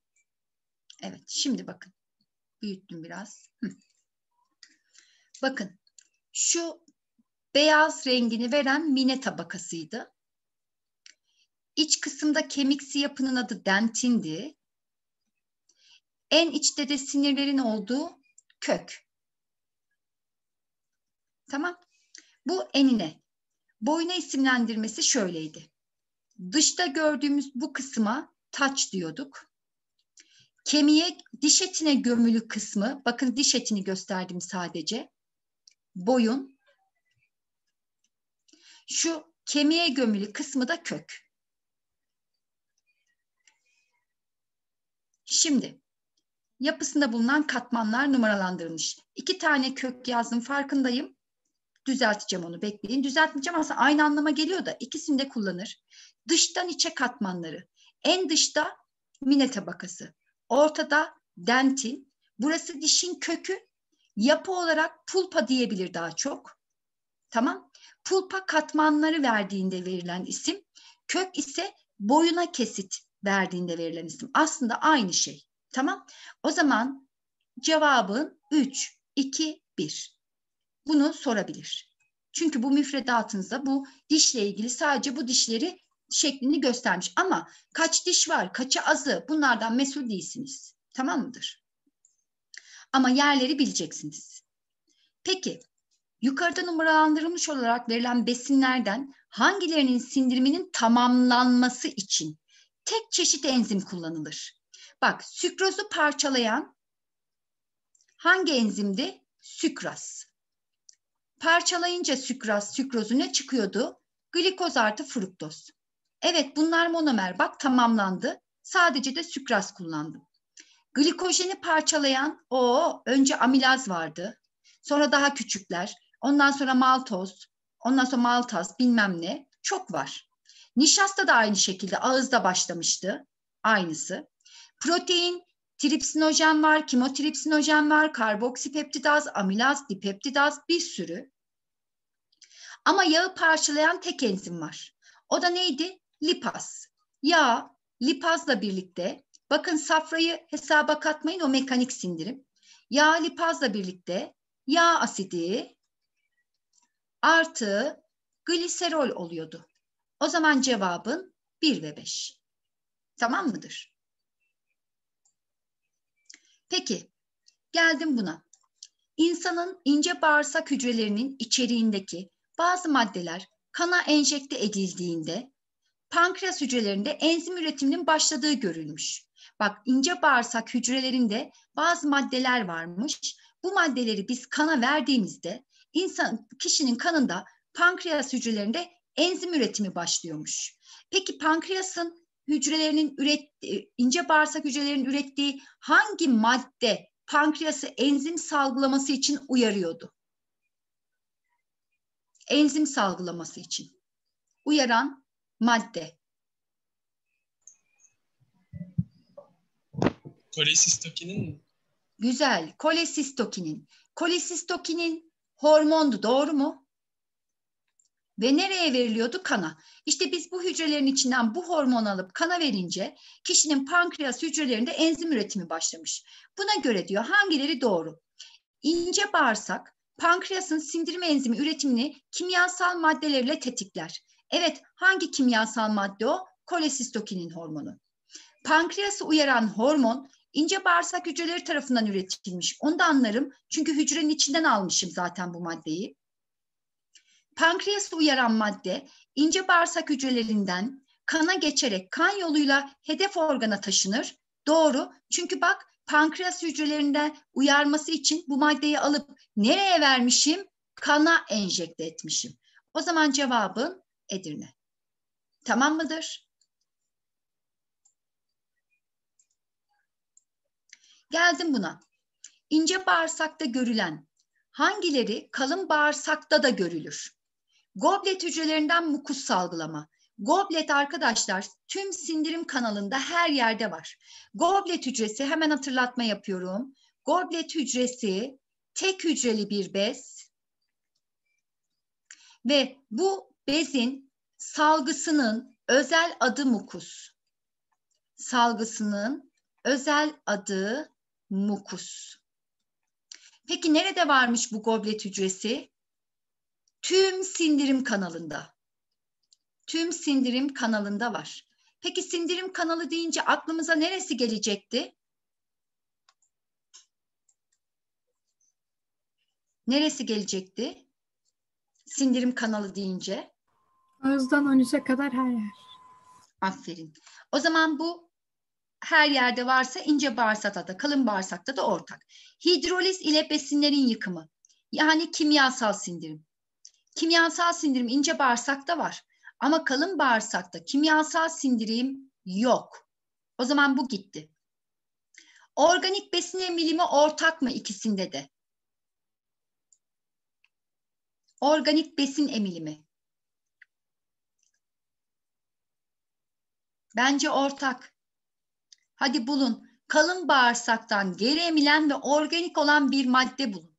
[SPEAKER 1] Evet, şimdi bakın. Büyüttüm biraz. Hı. Bakın, şu beyaz rengini veren mine tabakasıydı. İç kısımda kemiksi yapının adı dentindi. En içte de sinirlerin olduğu kök. Tamam. Bu enine. Boyuna isimlendirmesi şöyleydi. Dışta gördüğümüz bu kısma taç diyorduk. Kemiğe, diş etine gömülü kısmı, bakın diş etini gösterdim sadece. Boyun. Şu kemiğe gömülü kısmı da kök. Şimdi yapısında bulunan katmanlar numaralandırılmış. İki tane kök yazdım farkındayım. Düzelteceğim onu bekleyin. Düzeltmeyeceğim aslında aynı anlama geliyor da ikisini de kullanır. Dıştan içe katmanları. En dışta mine tabakası. Ortada dentin. Burası dişin kökü. Yapı olarak pulpa diyebilir daha çok. Tamam. Pulpa katmanları verdiğinde verilen isim. Kök ise boyuna kesit verdiğinde verilen isim. Aslında aynı şey. Tamam. O zaman cevabın 3, 2, 1. Bunu sorabilir. Çünkü bu müfredatınızda bu dişle ilgili sadece bu dişleri şeklini göstermiş. Ama kaç diş var, kaça azı bunlardan mesul değilsiniz. Tamam mıdır? Ama yerleri bileceksiniz. Peki yukarıda numaralandırılmış olarak verilen besinlerden hangilerinin sindiriminin tamamlanması için tek çeşit enzim kullanılır. Bak sükrozu parçalayan hangi enzimdi? Sükraz. Parçalayınca sükraz sükrozu ne çıkıyordu? Glikoz artı fruktoz. Evet bunlar monomer bak tamamlandı. Sadece de sükraz kullandım. Glikojeni parçalayan o önce amilaz vardı. Sonra daha küçükler. Ondan sonra maltoz. Ondan sonra maltaz bilmem ne. Çok var. Nişasta da aynı şekilde ağızda başlamıştı. Aynısı. Protein, tripsinojen var, kimotripsinojen var, karboksipeptidaz, amilaz, dipeptidaz bir sürü. Ama yağı parçalayan tek enzim var. O da neydi? Lipaz. Yağ lipazla birlikte bakın safrayı hesaba katmayın o mekanik sindirim. Yağ lipazla birlikte yağ asidi artı gliserol oluyordu. O zaman cevabın 1 ve 5. Tamam mıdır? Peki, geldim buna. İnsanın ince bağırsak hücrelerinin içeriğindeki bazı maddeler kana enjekte edildiğinde pankreas hücrelerinde enzim üretiminin başladığı görülmüş. Bak ince bağırsak hücrelerinde bazı maddeler varmış. Bu maddeleri biz kana verdiğimizde insan kişinin kanında pankreas hücrelerinde enzim üretimi başlıyormuş. Peki pankreasın hücrelerinin üret e, ince bağırsak hücrelerinin ürettiği hangi madde pankreası enzim salgılaması için uyarıyordu? Enzim salgılaması için uyaran madde. Kolesistokinin Güzel. Kolesistokinin. Kolesistokinin hormondu doğru mu? Ve nereye veriliyordu? Kana. İşte biz bu hücrelerin içinden bu hormon alıp kana verince kişinin pankreas hücrelerinde enzim üretimi başlamış. Buna göre diyor hangileri doğru? İnce bağırsak pankreasın sindirim enzimi üretimini kimyasal maddelerle tetikler. Evet hangi kimyasal madde o? Kolesistokinin hormonu. Pankreası uyaran hormon ince bağırsak hücreleri tarafından üretilmiş. Onu da anlarım çünkü hücrenin içinden almışım zaten bu maddeyi pankreası uyaran madde ince bağırsak hücrelerinden kana geçerek kan yoluyla hedef organa taşınır. Doğru. Çünkü bak pankreas hücrelerinden uyarması için bu maddeyi alıp nereye vermişim? Kana enjekte etmişim. O zaman cevabın Edirne. Tamam mıdır? Geldim buna. İnce bağırsakta görülen hangileri kalın bağırsakta da görülür? Goblet hücrelerinden mukus salgılama. Goblet arkadaşlar tüm sindirim kanalında her yerde var. Goblet hücresi hemen hatırlatma yapıyorum. Goblet hücresi tek hücreli bir bez ve bu bezin salgısının özel adı mukus. Salgısının özel adı mukus. Peki nerede varmış bu goblet hücresi? tüm sindirim kanalında. Tüm sindirim kanalında var. Peki sindirim kanalı deyince aklımıza neresi gelecekti? Neresi gelecekti? Sindirim kanalı deyince. Ağızdan anüse kadar her yer. Aferin. O zaman bu her yerde varsa ince bağırsakta da kalın bağırsakta da ortak. Hidroliz ile besinlerin yıkımı. Yani kimyasal sindirim kimyasal sindirim ince bağırsakta var. Ama kalın bağırsakta kimyasal sindirim yok. O zaman bu gitti. Organik besin emilimi ortak mı ikisinde de? Organik besin emilimi. Bence ortak. Hadi bulun. Kalın bağırsaktan geri emilen ve organik olan bir madde bulun.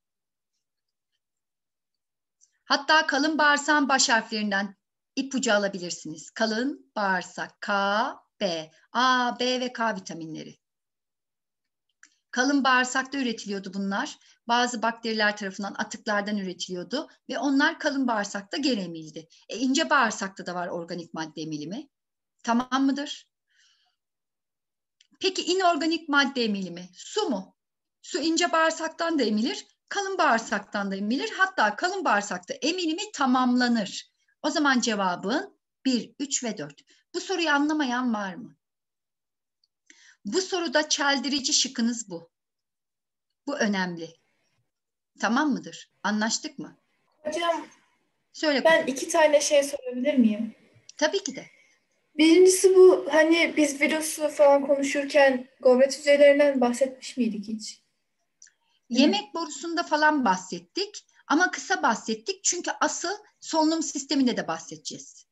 [SPEAKER 1] Hatta kalın bağırsağın baş harflerinden ipucu alabilirsiniz. Kalın bağırsak K, B, A, B ve K vitaminleri. Kalın bağırsakta üretiliyordu bunlar. Bazı bakteriler tarafından atıklardan üretiliyordu ve onlar kalın bağırsakta geri emildi. E, ince bağırsakta da var organik madde emilimi. Tamam mıdır? Peki inorganik madde emilimi su mu? Su ince bağırsaktan da emilir kalın bağırsaktan da emilir. Hatta kalın bağırsakta eminimi tamamlanır. O zaman cevabın 1, 3 ve 4. Bu soruyu anlamayan var mı? Bu soruda çeldirici şıkınız bu. Bu önemli. Tamam mıdır? Anlaştık mı? Hocam Söyle. Ben iki tane şey sorabilir miyim? Tabii ki de. Birincisi bu hani biz virüsü falan konuşurken goblet hücrelerinden bahsetmiş miydik hiç? Yemek borusunda falan bahsettik ama kısa bahsettik çünkü asıl solunum sisteminde de bahsedeceğiz.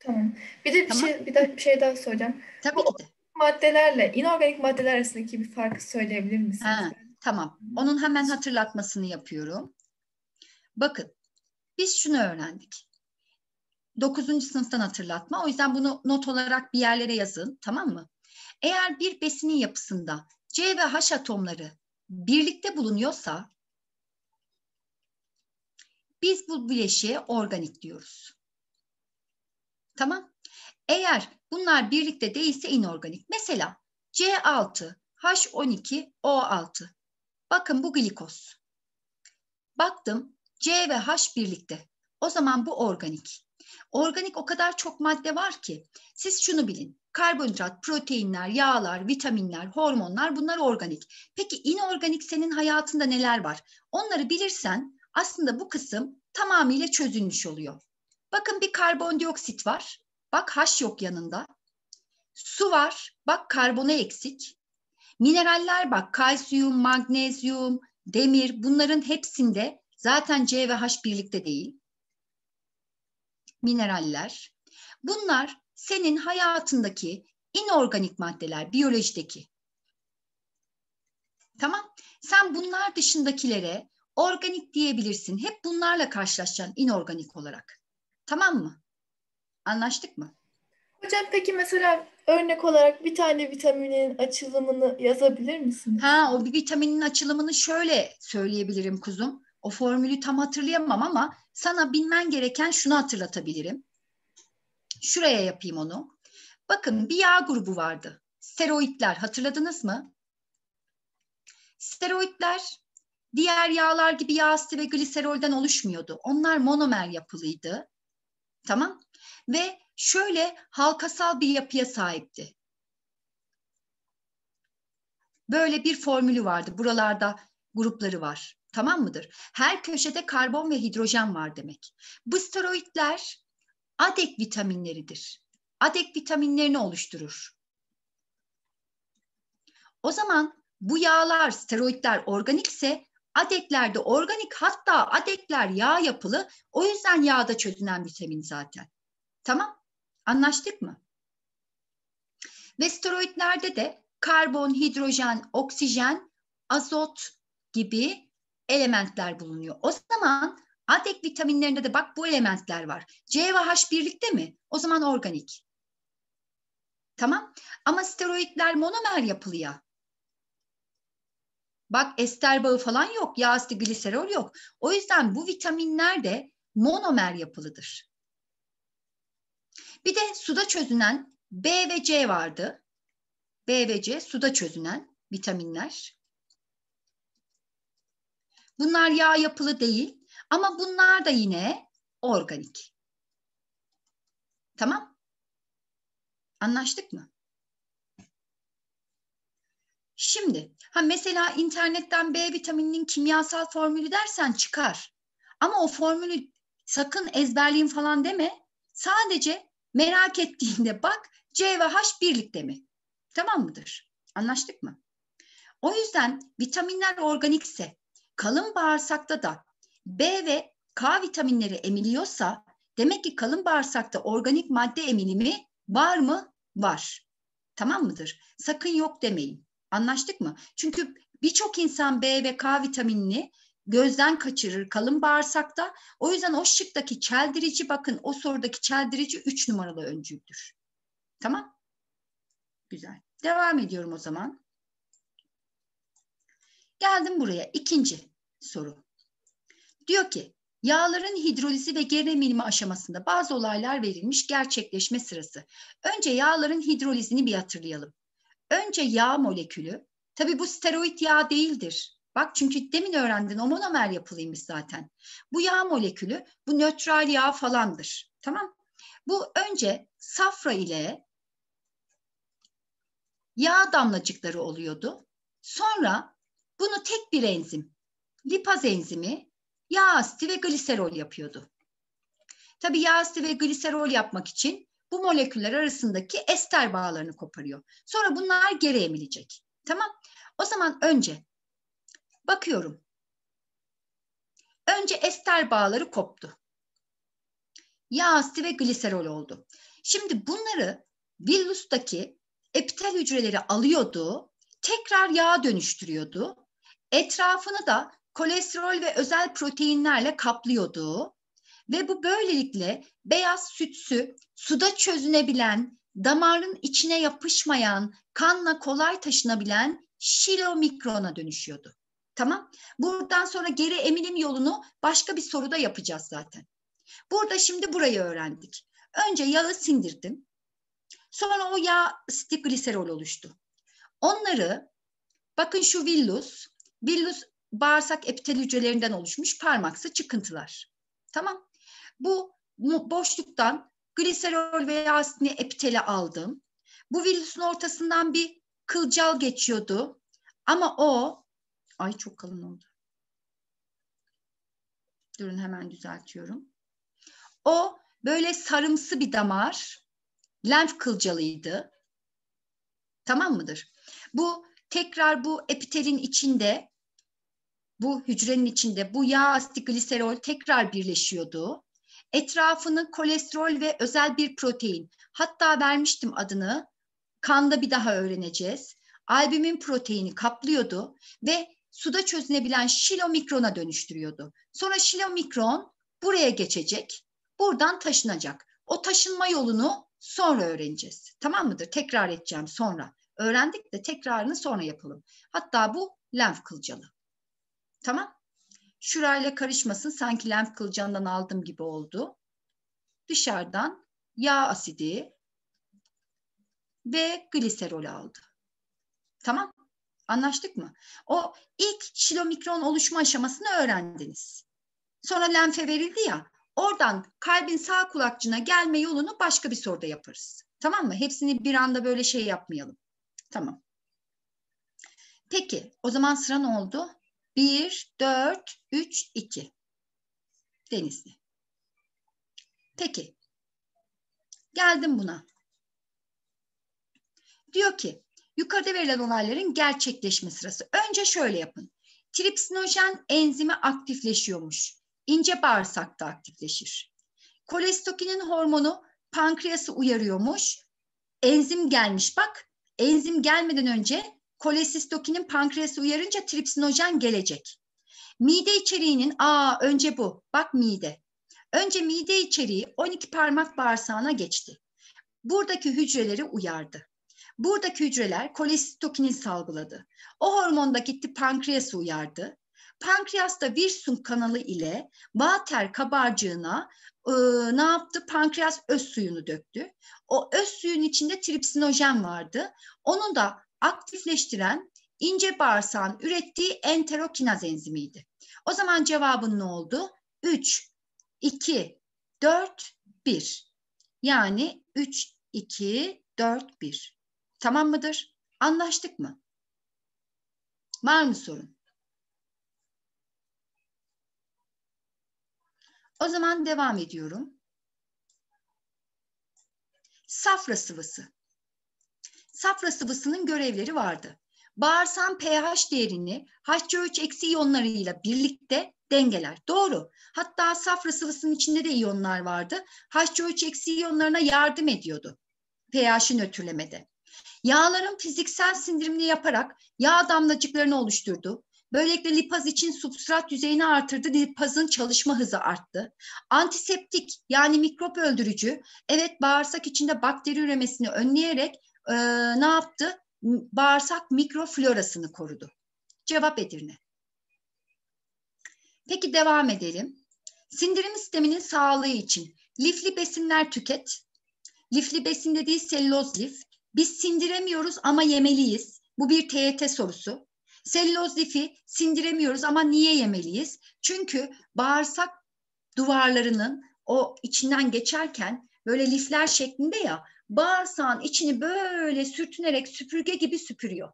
[SPEAKER 1] Tamam. Bir de bir tamam. şey bir de bir şey daha söyleyeceğim. Tabii Bu ki de. maddelerle inorganik maddeler arasındaki bir farkı söyleyebilir misiniz? Ha, tamam. Onun hemen hatırlatmasını yapıyorum. Bakın biz şunu öğrendik. Dokuzuncu sınıftan hatırlatma. O yüzden bunu not olarak bir yerlere yazın. Tamam mı? Eğer bir besinin yapısında C ve H atomları birlikte bulunuyorsa biz bu bileşiğe organik diyoruz. Tamam. Eğer bunlar birlikte değilse inorganik. Mesela C6, H12, O6. Bakın bu glikoz. Baktım C ve H birlikte. O zaman bu organik. Organik o kadar çok madde var ki siz şunu bilin. Karbonhidrat, proteinler, yağlar, vitaminler, hormonlar bunlar organik. Peki inorganik senin hayatında neler var? Onları bilirsen aslında bu kısım tamamıyla çözülmüş oluyor. Bakın bir karbondioksit var. Bak H yok yanında. Su var. Bak karbonu eksik. Mineraller bak kalsiyum, magnezyum, demir bunların hepsinde zaten C ve H birlikte değil. Mineraller. Bunlar senin hayatındaki inorganik maddeler, biyolojideki. Tamam. Sen bunlar dışındakilere organik diyebilirsin. Hep bunlarla karşılaşacaksın inorganik olarak. Tamam mı? Anlaştık mı? Hocam peki mesela örnek olarak bir tane vitaminin açılımını yazabilir misin? Ha o bir vitaminin açılımını şöyle söyleyebilirim kuzum. O formülü tam hatırlayamam ama sana bilmen gereken şunu hatırlatabilirim. Şuraya yapayım onu. Bakın bir yağ grubu vardı. Steroidler hatırladınız mı? Steroidler diğer yağlar gibi yağ asidi ve gliserolden oluşmuyordu. Onlar monomer yapılıydı. Tamam? Ve şöyle halkasal bir yapıya sahipti. Böyle bir formülü vardı. Buralarda grupları var. Tamam mıdır? Her köşede karbon ve hidrojen var demek. Bu steroidler ADEK vitaminleridir. ADEK vitaminlerini oluşturur. O zaman bu yağlar, steroidler organikse adeklerde organik hatta adekler yağ yapılı. O yüzden yağda çözünen vitamin zaten. Tamam? Anlaştık mı? Ve steroidlerde de karbon, hidrojen, oksijen, azot gibi elementler bulunuyor. O zaman Haltek vitaminlerinde de bak bu elementler var. C ve H birlikte mi? O zaman organik. Tamam. Ama steroidler monomer yapılıya. Bak ester bağı falan yok. Yağ asidi gliserol yok. O yüzden bu vitaminler de monomer yapılıdır. Bir de suda çözünen B ve C vardı. B ve C suda çözünen vitaminler. Bunlar yağ yapılı değil. Ama bunlar da yine organik. Tamam? Anlaştık mı? Şimdi ha mesela internetten B vitamininin kimyasal formülü dersen çıkar. Ama o formülü sakın ezberleyin falan deme. Sadece merak ettiğinde bak C ve H birlikte mi? Tamam mıdır? Anlaştık mı? O yüzden vitaminler organikse kalın bağırsakta da B ve K vitaminleri emiliyorsa demek ki kalın bağırsakta organik madde emilimi var mı? Var. Tamam mıdır? Sakın yok demeyin. Anlaştık mı? Çünkü birçok insan B ve K vitaminini gözden kaçırır kalın bağırsakta. O yüzden o şıktaki çeldirici bakın o sorudaki çeldirici 3 numaralı öncüldür. Tamam? Güzel. Devam ediyorum o zaman. Geldim buraya. ikinci soru. Diyor ki Yağların hidrolizi ve geri aşamasında bazı olaylar verilmiş gerçekleşme sırası. Önce yağların hidrolizini bir hatırlayalım. Önce yağ molekülü, tabii bu steroid yağ değildir. Bak çünkü demin öğrendin o monomer yapılıymış zaten. Bu yağ molekülü, bu nötral yağ falandır. Tamam? Bu önce safra ile yağ damlacıkları oluyordu. Sonra bunu tek bir enzim, lipaz enzimi yağ asiti ve gliserol yapıyordu. Tabi yağ asiti ve gliserol yapmak için bu moleküller arasındaki ester bağlarını koparıyor. Sonra bunlar geri emilecek. Tamam. O zaman önce bakıyorum. Önce ester bağları koptu. Yağ asidi ve gliserol oldu. Şimdi bunları villustaki epitel hücreleri alıyordu, tekrar yağa dönüştürüyordu. Etrafını da kolesterol ve özel proteinlerle kaplıyordu. Ve bu böylelikle beyaz sütsü suda çözünebilen, damarın içine yapışmayan, kanla kolay taşınabilen şilomikrona dönüşüyordu. Tamam. Buradan sonra geri emilim yolunu başka bir soruda yapacağız zaten. Burada şimdi burayı öğrendik. Önce yağı sindirdim. Sonra o yağ stik gliserol oluştu. Onları bakın şu villus, villus bağırsak epitel hücrelerinden oluşmuş parmaksa çıkıntılar. Tamam. Bu boşluktan gliserol veya asitini epitele aldım. Bu virüsün ortasından bir kılcal geçiyordu. Ama o ay çok kalın oldu. Durun hemen düzeltiyorum. O böyle sarımsı bir damar. Lenf kılcalıydı. Tamam mıdır? Bu tekrar bu epitelin içinde bu hücrenin içinde bu yağ asigliserol tekrar birleşiyordu. Etrafını kolesterol ve özel bir protein hatta vermiştim adını kanda bir daha öğreneceğiz. Albümin proteini kaplıyordu ve suda çözünebilen şilomikrona dönüştürüyordu. Sonra şilomikron buraya geçecek, buradan taşınacak. O taşınma yolunu sonra öğreneceğiz. Tamam mıdır? Tekrar edeceğim sonra. Öğrendik de tekrarını sonra yapalım. Hatta bu lenf kılcalı. Tamam. Şurayla karışmasın sanki lenf kılcağından aldım gibi oldu. Dışarıdan yağ asidi ve gliserol aldı. Tamam. Anlaştık mı? O ilk şilomikron oluşma aşamasını öğrendiniz. Sonra lenfe verildi ya. Oradan kalbin sağ kulakçığına gelme yolunu başka bir soruda yaparız. Tamam mı? Hepsini bir anda böyle şey yapmayalım. Tamam. Peki o zaman sıra ne oldu? 1, 4, 3, 2. Denizli. Peki. Geldim buna. Diyor ki yukarıda verilen olayların gerçekleşme sırası. Önce şöyle yapın. Tripsinojen enzimi aktifleşiyormuş. İnce bağırsakta aktifleşir. Kolestokinin hormonu pankreası uyarıyormuş. Enzim gelmiş bak. Enzim gelmeden önce kolesistokinin pankreası uyarınca tripsinojen gelecek. Mide içeriğinin, aa önce bu, bak mide. Önce mide içeriği 12 parmak bağırsağına geçti. Buradaki hücreleri uyardı. Buradaki hücreler kolesistokini salgıladı. O hormonda gitti pankreası uyardı. Pankreasta Virsun kanalı ile Vater kabarcığına e, ne yaptı? Pankreas öz suyunu döktü. O öz suyun içinde tripsinojen vardı. Onu da aktifleştiren ince bağırsağın ürettiği enterokinaz enzimiydi. O zaman cevabın ne oldu? 3, 2, 4, 1. Yani 3, 2, 4, 1. Tamam mıdır? Anlaştık mı? Var mı sorun? O zaman devam ediyorum. Safra sıvısı safra sıvısının görevleri vardı. Bağırsağın pH değerini HCO3 eksi iyonlarıyla birlikte dengeler. Doğru. Hatta safra sıvısının içinde de iyonlar vardı. HCO3 eksi iyonlarına yardım ediyordu pH'in ötürlemede. Yağların fiziksel sindirimini yaparak yağ damlacıklarını oluşturdu. Böylelikle lipaz için substrat düzeyini artırdı, lipazın çalışma hızı arttı. Antiseptik yani mikrop öldürücü, evet bağırsak içinde bakteri üremesini önleyerek e, ne yaptı? Bağırsak mikroflorasını korudu. Cevap Edirne. Peki devam edelim. Sindirim sisteminin sağlığı için lifli besinler tüket. Lifli besin dediği selüloz lif. Biz sindiremiyoruz ama yemeliyiz. Bu bir TYT e sorusu. Selüloz lifi sindiremiyoruz ama niye yemeliyiz? Çünkü bağırsak duvarlarının o içinden geçerken böyle lifler şeklinde ya bağırsağın içini böyle sürtünerek süpürge gibi süpürüyor.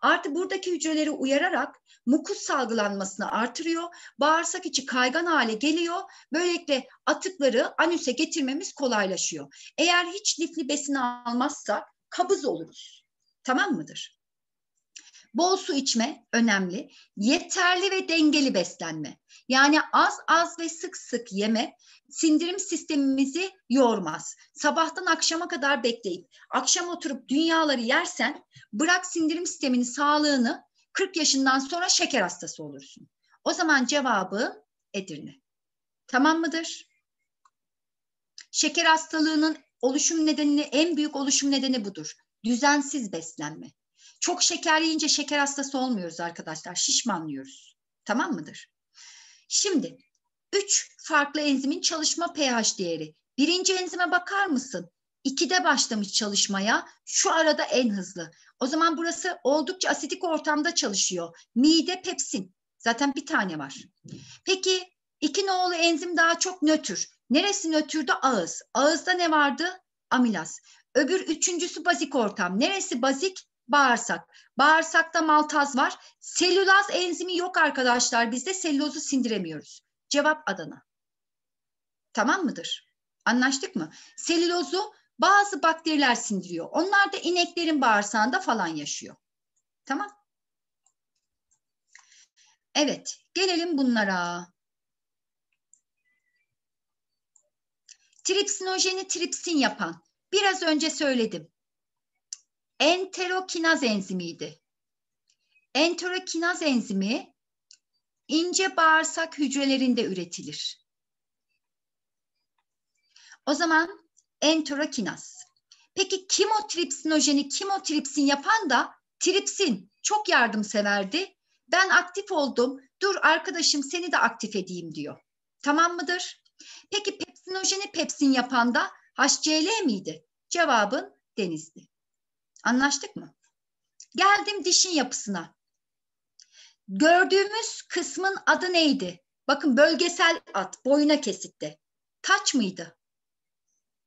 [SPEAKER 1] Artı buradaki hücreleri uyararak mukus salgılanmasını artırıyor. Bağırsak içi kaygan hale geliyor. Böylelikle atıkları anüse getirmemiz kolaylaşıyor. Eğer hiç lifli besin almazsa kabız oluruz. Tamam mıdır? Bol su içme önemli. Yeterli ve dengeli beslenme. Yani az az ve sık sık yeme sindirim sistemimizi yormaz. Sabahtan akşama kadar bekleyip akşam oturup dünyaları yersen bırak sindirim sistemini sağlığını 40 yaşından sonra şeker hastası olursun. O zaman cevabı Edirne. Tamam mıdır? Şeker hastalığının oluşum nedeni en büyük oluşum nedeni budur. Düzensiz beslenme. Çok şeker yiyince şeker hastası olmuyoruz arkadaşlar. Şişmanlıyoruz. Tamam mıdır? Şimdi üç farklı enzimin çalışma pH değeri. Birinci enzime bakar mısın? 2'de başlamış çalışmaya. Şu arada en hızlı. O zaman burası oldukça asidik ortamda çalışıyor. Mide pepsin. Zaten bir tane var. Peki iki nolu enzim daha çok nötr. Neresi nötrdü? Ağız. Ağızda ne vardı? Amilaz. Öbür üçüncüsü bazik ortam. Neresi bazik? bağırsak. Bağırsakta maltaz var. Selülaz enzimi yok arkadaşlar. biz de selülozu sindiremiyoruz. Cevap Adana. Tamam mıdır? Anlaştık mı? Selülozu bazı bakteriler sindiriyor. Onlar da ineklerin bağırsağında falan yaşıyor. Tamam? Evet, gelelim bunlara. Tripsinojeni tripsin yapan. Biraz önce söyledim enterokinaz enzimiydi. Enterokinaz enzimi ince bağırsak hücrelerinde üretilir. O zaman enterokinaz. Peki kimotripsinojeni kimotripsin yapan da tripsin çok yardımseverdi. Ben aktif oldum. Dur arkadaşım seni de aktif edeyim diyor. Tamam mıdır? Peki pepsinojeni pepsin yapan da HCl miydi? Cevabın denizdi. Anlaştık mı? Geldim dişin yapısına. Gördüğümüz kısmın adı neydi? Bakın bölgesel ad, boyuna kesitte. Taç mıydı?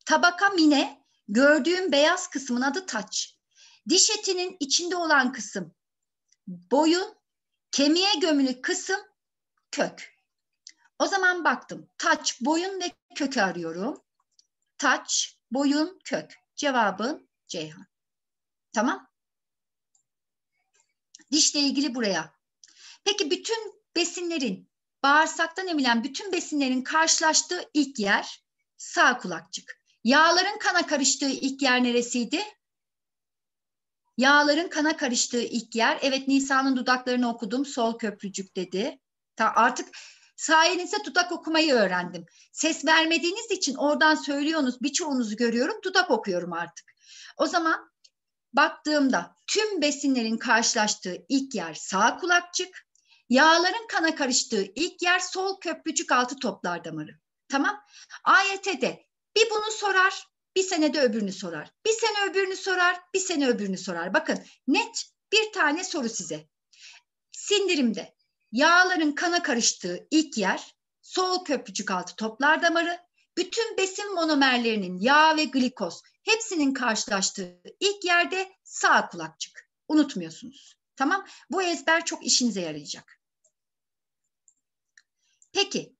[SPEAKER 1] Tabaka mine, gördüğüm beyaz kısmın adı taç. Diş etinin içinde olan kısım boyun, kemiğe gömülü kısım kök. O zaman baktım. Taç, boyun ve kökü arıyorum. Taç, boyun, kök. Cevabın Ceyhan. Tamam. Dişle ilgili buraya. Peki bütün besinlerin bağırsaktan emilen bütün besinlerin karşılaştığı ilk yer sağ kulakçık. Yağların kana karıştığı ilk yer neresiydi? Yağların kana karıştığı ilk yer. Evet Nisa'nın dudaklarını okudum. Sol köprücük dedi. Ta artık sayenizde dudak okumayı öğrendim. Ses vermediğiniz için oradan söylüyorsunuz. Birçoğunuzu görüyorum. Dudak okuyorum artık. O zaman baktığımda tüm besinlerin karşılaştığı ilk yer sağ kulakçık, yağların kana karıştığı ilk yer sol köprücük altı toplar damarı. Tamam? AYT'de bir bunu sorar, bir senede öbürünü sorar. Bir sene öbürünü sorar, bir sene öbürünü sorar. Bakın net bir tane soru size. Sindirimde yağların kana karıştığı ilk yer sol köprücük altı toplar damarı, bütün besin monomerlerinin yağ ve glikoz hepsinin karşılaştığı ilk yerde sağ kulakçık. Unutmuyorsunuz. Tamam? Bu ezber çok işinize yarayacak. Peki.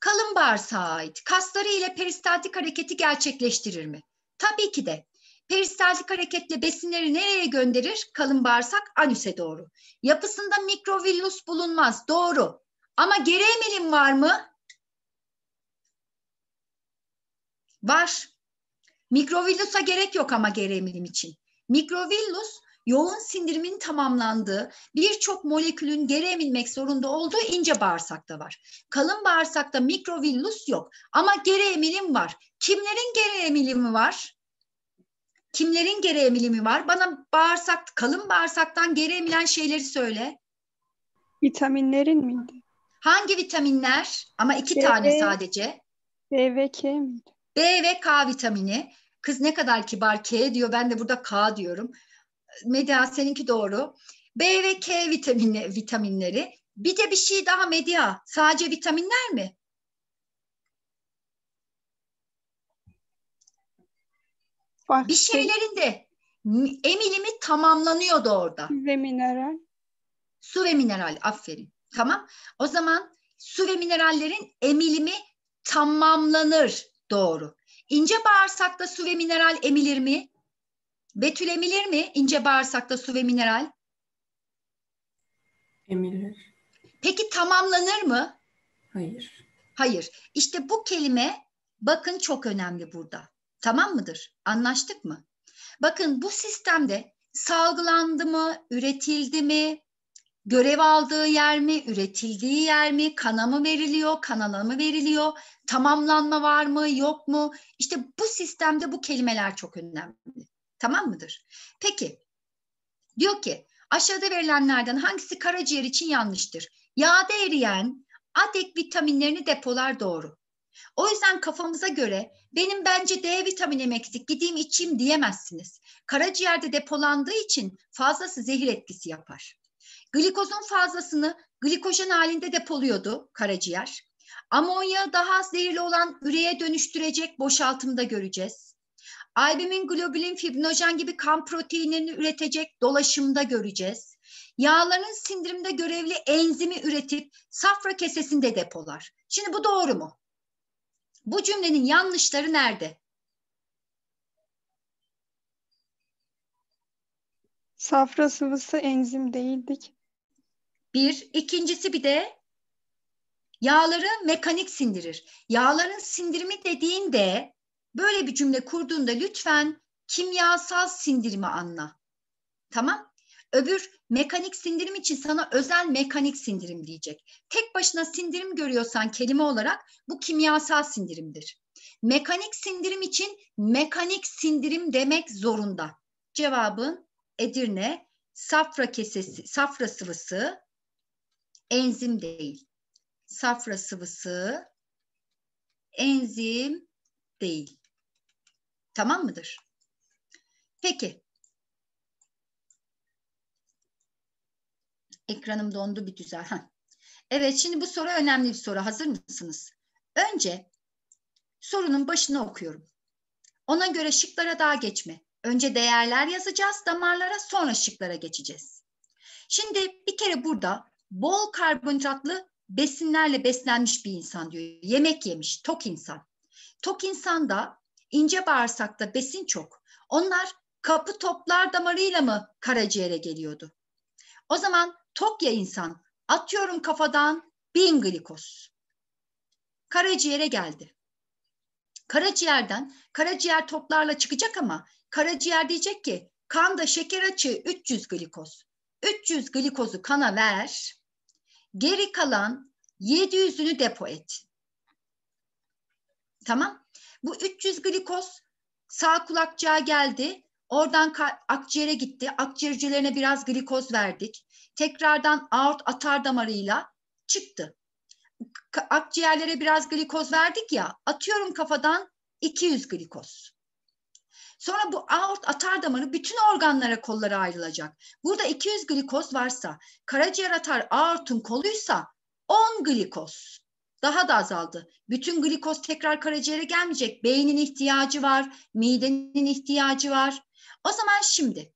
[SPEAKER 1] Kalın bağırsağa ait kasları ile peristaltik hareketi gerçekleştirir mi? Tabii ki de. Peristaltik hareketle besinleri nereye gönderir? Kalın bağırsak anüse doğru. Yapısında mikrovillus bulunmaz. Doğru. Ama geri emilim var mı? Var. Mikrovillus'a gerek yok ama geri için. Mikrovillus yoğun sindirimin tamamlandığı birçok molekülün geri emilmek zorunda olduğu ince bağırsakta var. Kalın bağırsakta mikrovillus yok ama geri emilim var. Kimlerin geri emilimi var? Kimlerin geri emilimi var? Bana bağırsak, kalın bağırsaktan geri emilen şeyleri söyle. Vitaminlerin miydi? Hangi vitaminler? Ama iki B, tane sadece. B ve K miydi? B ve K vitamini. Kız ne kadar kibar K diyor ben de burada K diyorum. Medya seninki doğru. B ve K vitamini, vitaminleri. Bir de bir şey daha medya. Sadece vitaminler mi? Başka. Bir şeylerin de emilimi tamamlanıyordu orada. Su Ve mineral. Su ve mineral aferin. Tamam. O zaman su ve minerallerin emilimi tamamlanır. Doğru. İnce bağırsakta su ve mineral emilir mi? Betül emilir mi ince bağırsakta su ve mineral? Emilir. Peki tamamlanır mı? Hayır. Hayır. İşte bu kelime bakın çok önemli burada. Tamam mıdır? Anlaştık mı? Bakın bu sistemde salgılandı mı, üretildi mi, görev aldığı yer mi, üretildiği yer mi, kana mı veriliyor, kanala mı veriliyor, tamamlanma var mı, yok mu? İşte bu sistemde bu kelimeler çok önemli. Tamam mıdır? Peki, diyor ki aşağıda verilenlerden hangisi karaciğer için yanlıştır? Yağda eriyen adek vitaminlerini depolar doğru. O yüzden kafamıza göre benim bence D vitamini eksik gideyim içeyim diyemezsiniz. Karaciğerde depolandığı için fazlası zehir etkisi yapar. Glikozun fazlasını glikojen halinde depoluyordu karaciğer. Amonyağı daha az zehirli olan üreye dönüştürecek boşaltımda göreceğiz. Albumin, globulin, fibrinojen gibi kan proteinini üretecek dolaşımda göreceğiz. Yağların sindirimde görevli enzimi üretip safra kesesinde depolar. Şimdi bu doğru mu? Bu cümlenin yanlışları nerede? Safra sıvısı enzim değildik. Bir. ikincisi bir de yağları mekanik sindirir. Yağların sindirimi dediğinde böyle bir cümle kurduğunda lütfen kimyasal sindirimi anla. Tamam? Öbür mekanik sindirim için sana özel mekanik sindirim diyecek. Tek başına sindirim görüyorsan kelime olarak bu kimyasal sindirimdir. Mekanik sindirim için mekanik sindirim demek zorunda. Cevabın Edirne, safra kesesi, safra sıvısı, enzim değil. Safra sıvısı enzim değil. Tamam mıdır? Peki. Ekranım dondu bir güzel. Heh. Evet şimdi bu soru önemli bir soru. Hazır mısınız? Önce sorunun başını okuyorum. Ona göre şıklara daha geçme. Önce değerler yazacağız damarlara sonra şıklara geçeceğiz. Şimdi bir kere burada bol karbonhidratlı besinlerle beslenmiş bir insan diyor. Yemek yemiş, tok insan. Tok insanda ince bağırsakta besin çok. Onlar kapı toplar damarıyla mı karaciğere geliyordu? O zaman tok ya insan atıyorum kafadan bin glikoz. Karaciğere geldi. Karaciğerden karaciğer toplarla çıkacak ama karaciğer diyecek ki kanda şeker açığı 300 glikoz. 300 glikozu kana ver. Geri kalan 700'ünü depo et. Tamam. Bu 300 glikoz sağ kulakçığa geldi. Oradan akciğere gitti. Akciğercilerine biraz glikoz verdik. Tekrardan aort atar damarıyla çıktı. Akciğerlere biraz glikoz verdik ya. Atıyorum kafadan 200 glikoz. Sonra bu aort atar damarı bütün organlara kollara ayrılacak. Burada 200 glikoz varsa, karaciğer atar aortun koluysa 10 glikoz. Daha da azaldı. Bütün glikoz tekrar karaciğere gelmeyecek. Beynin ihtiyacı var, midenin ihtiyacı var. O zaman şimdi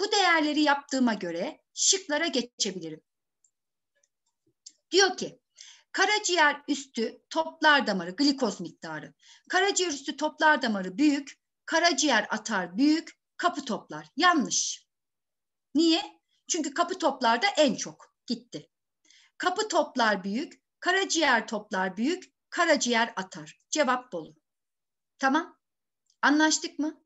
[SPEAKER 1] bu değerleri yaptığıma göre şıklara geçebilirim. Diyor ki karaciğer üstü toplar damarı glikoz miktarı. Karaciğer üstü toplar damarı büyük karaciğer atar büyük, kapı toplar. Yanlış. Niye? Çünkü kapı toplarda en çok gitti. Kapı toplar büyük, karaciğer toplar büyük, karaciğer atar. Cevap Bolu. Tamam. Anlaştık mı?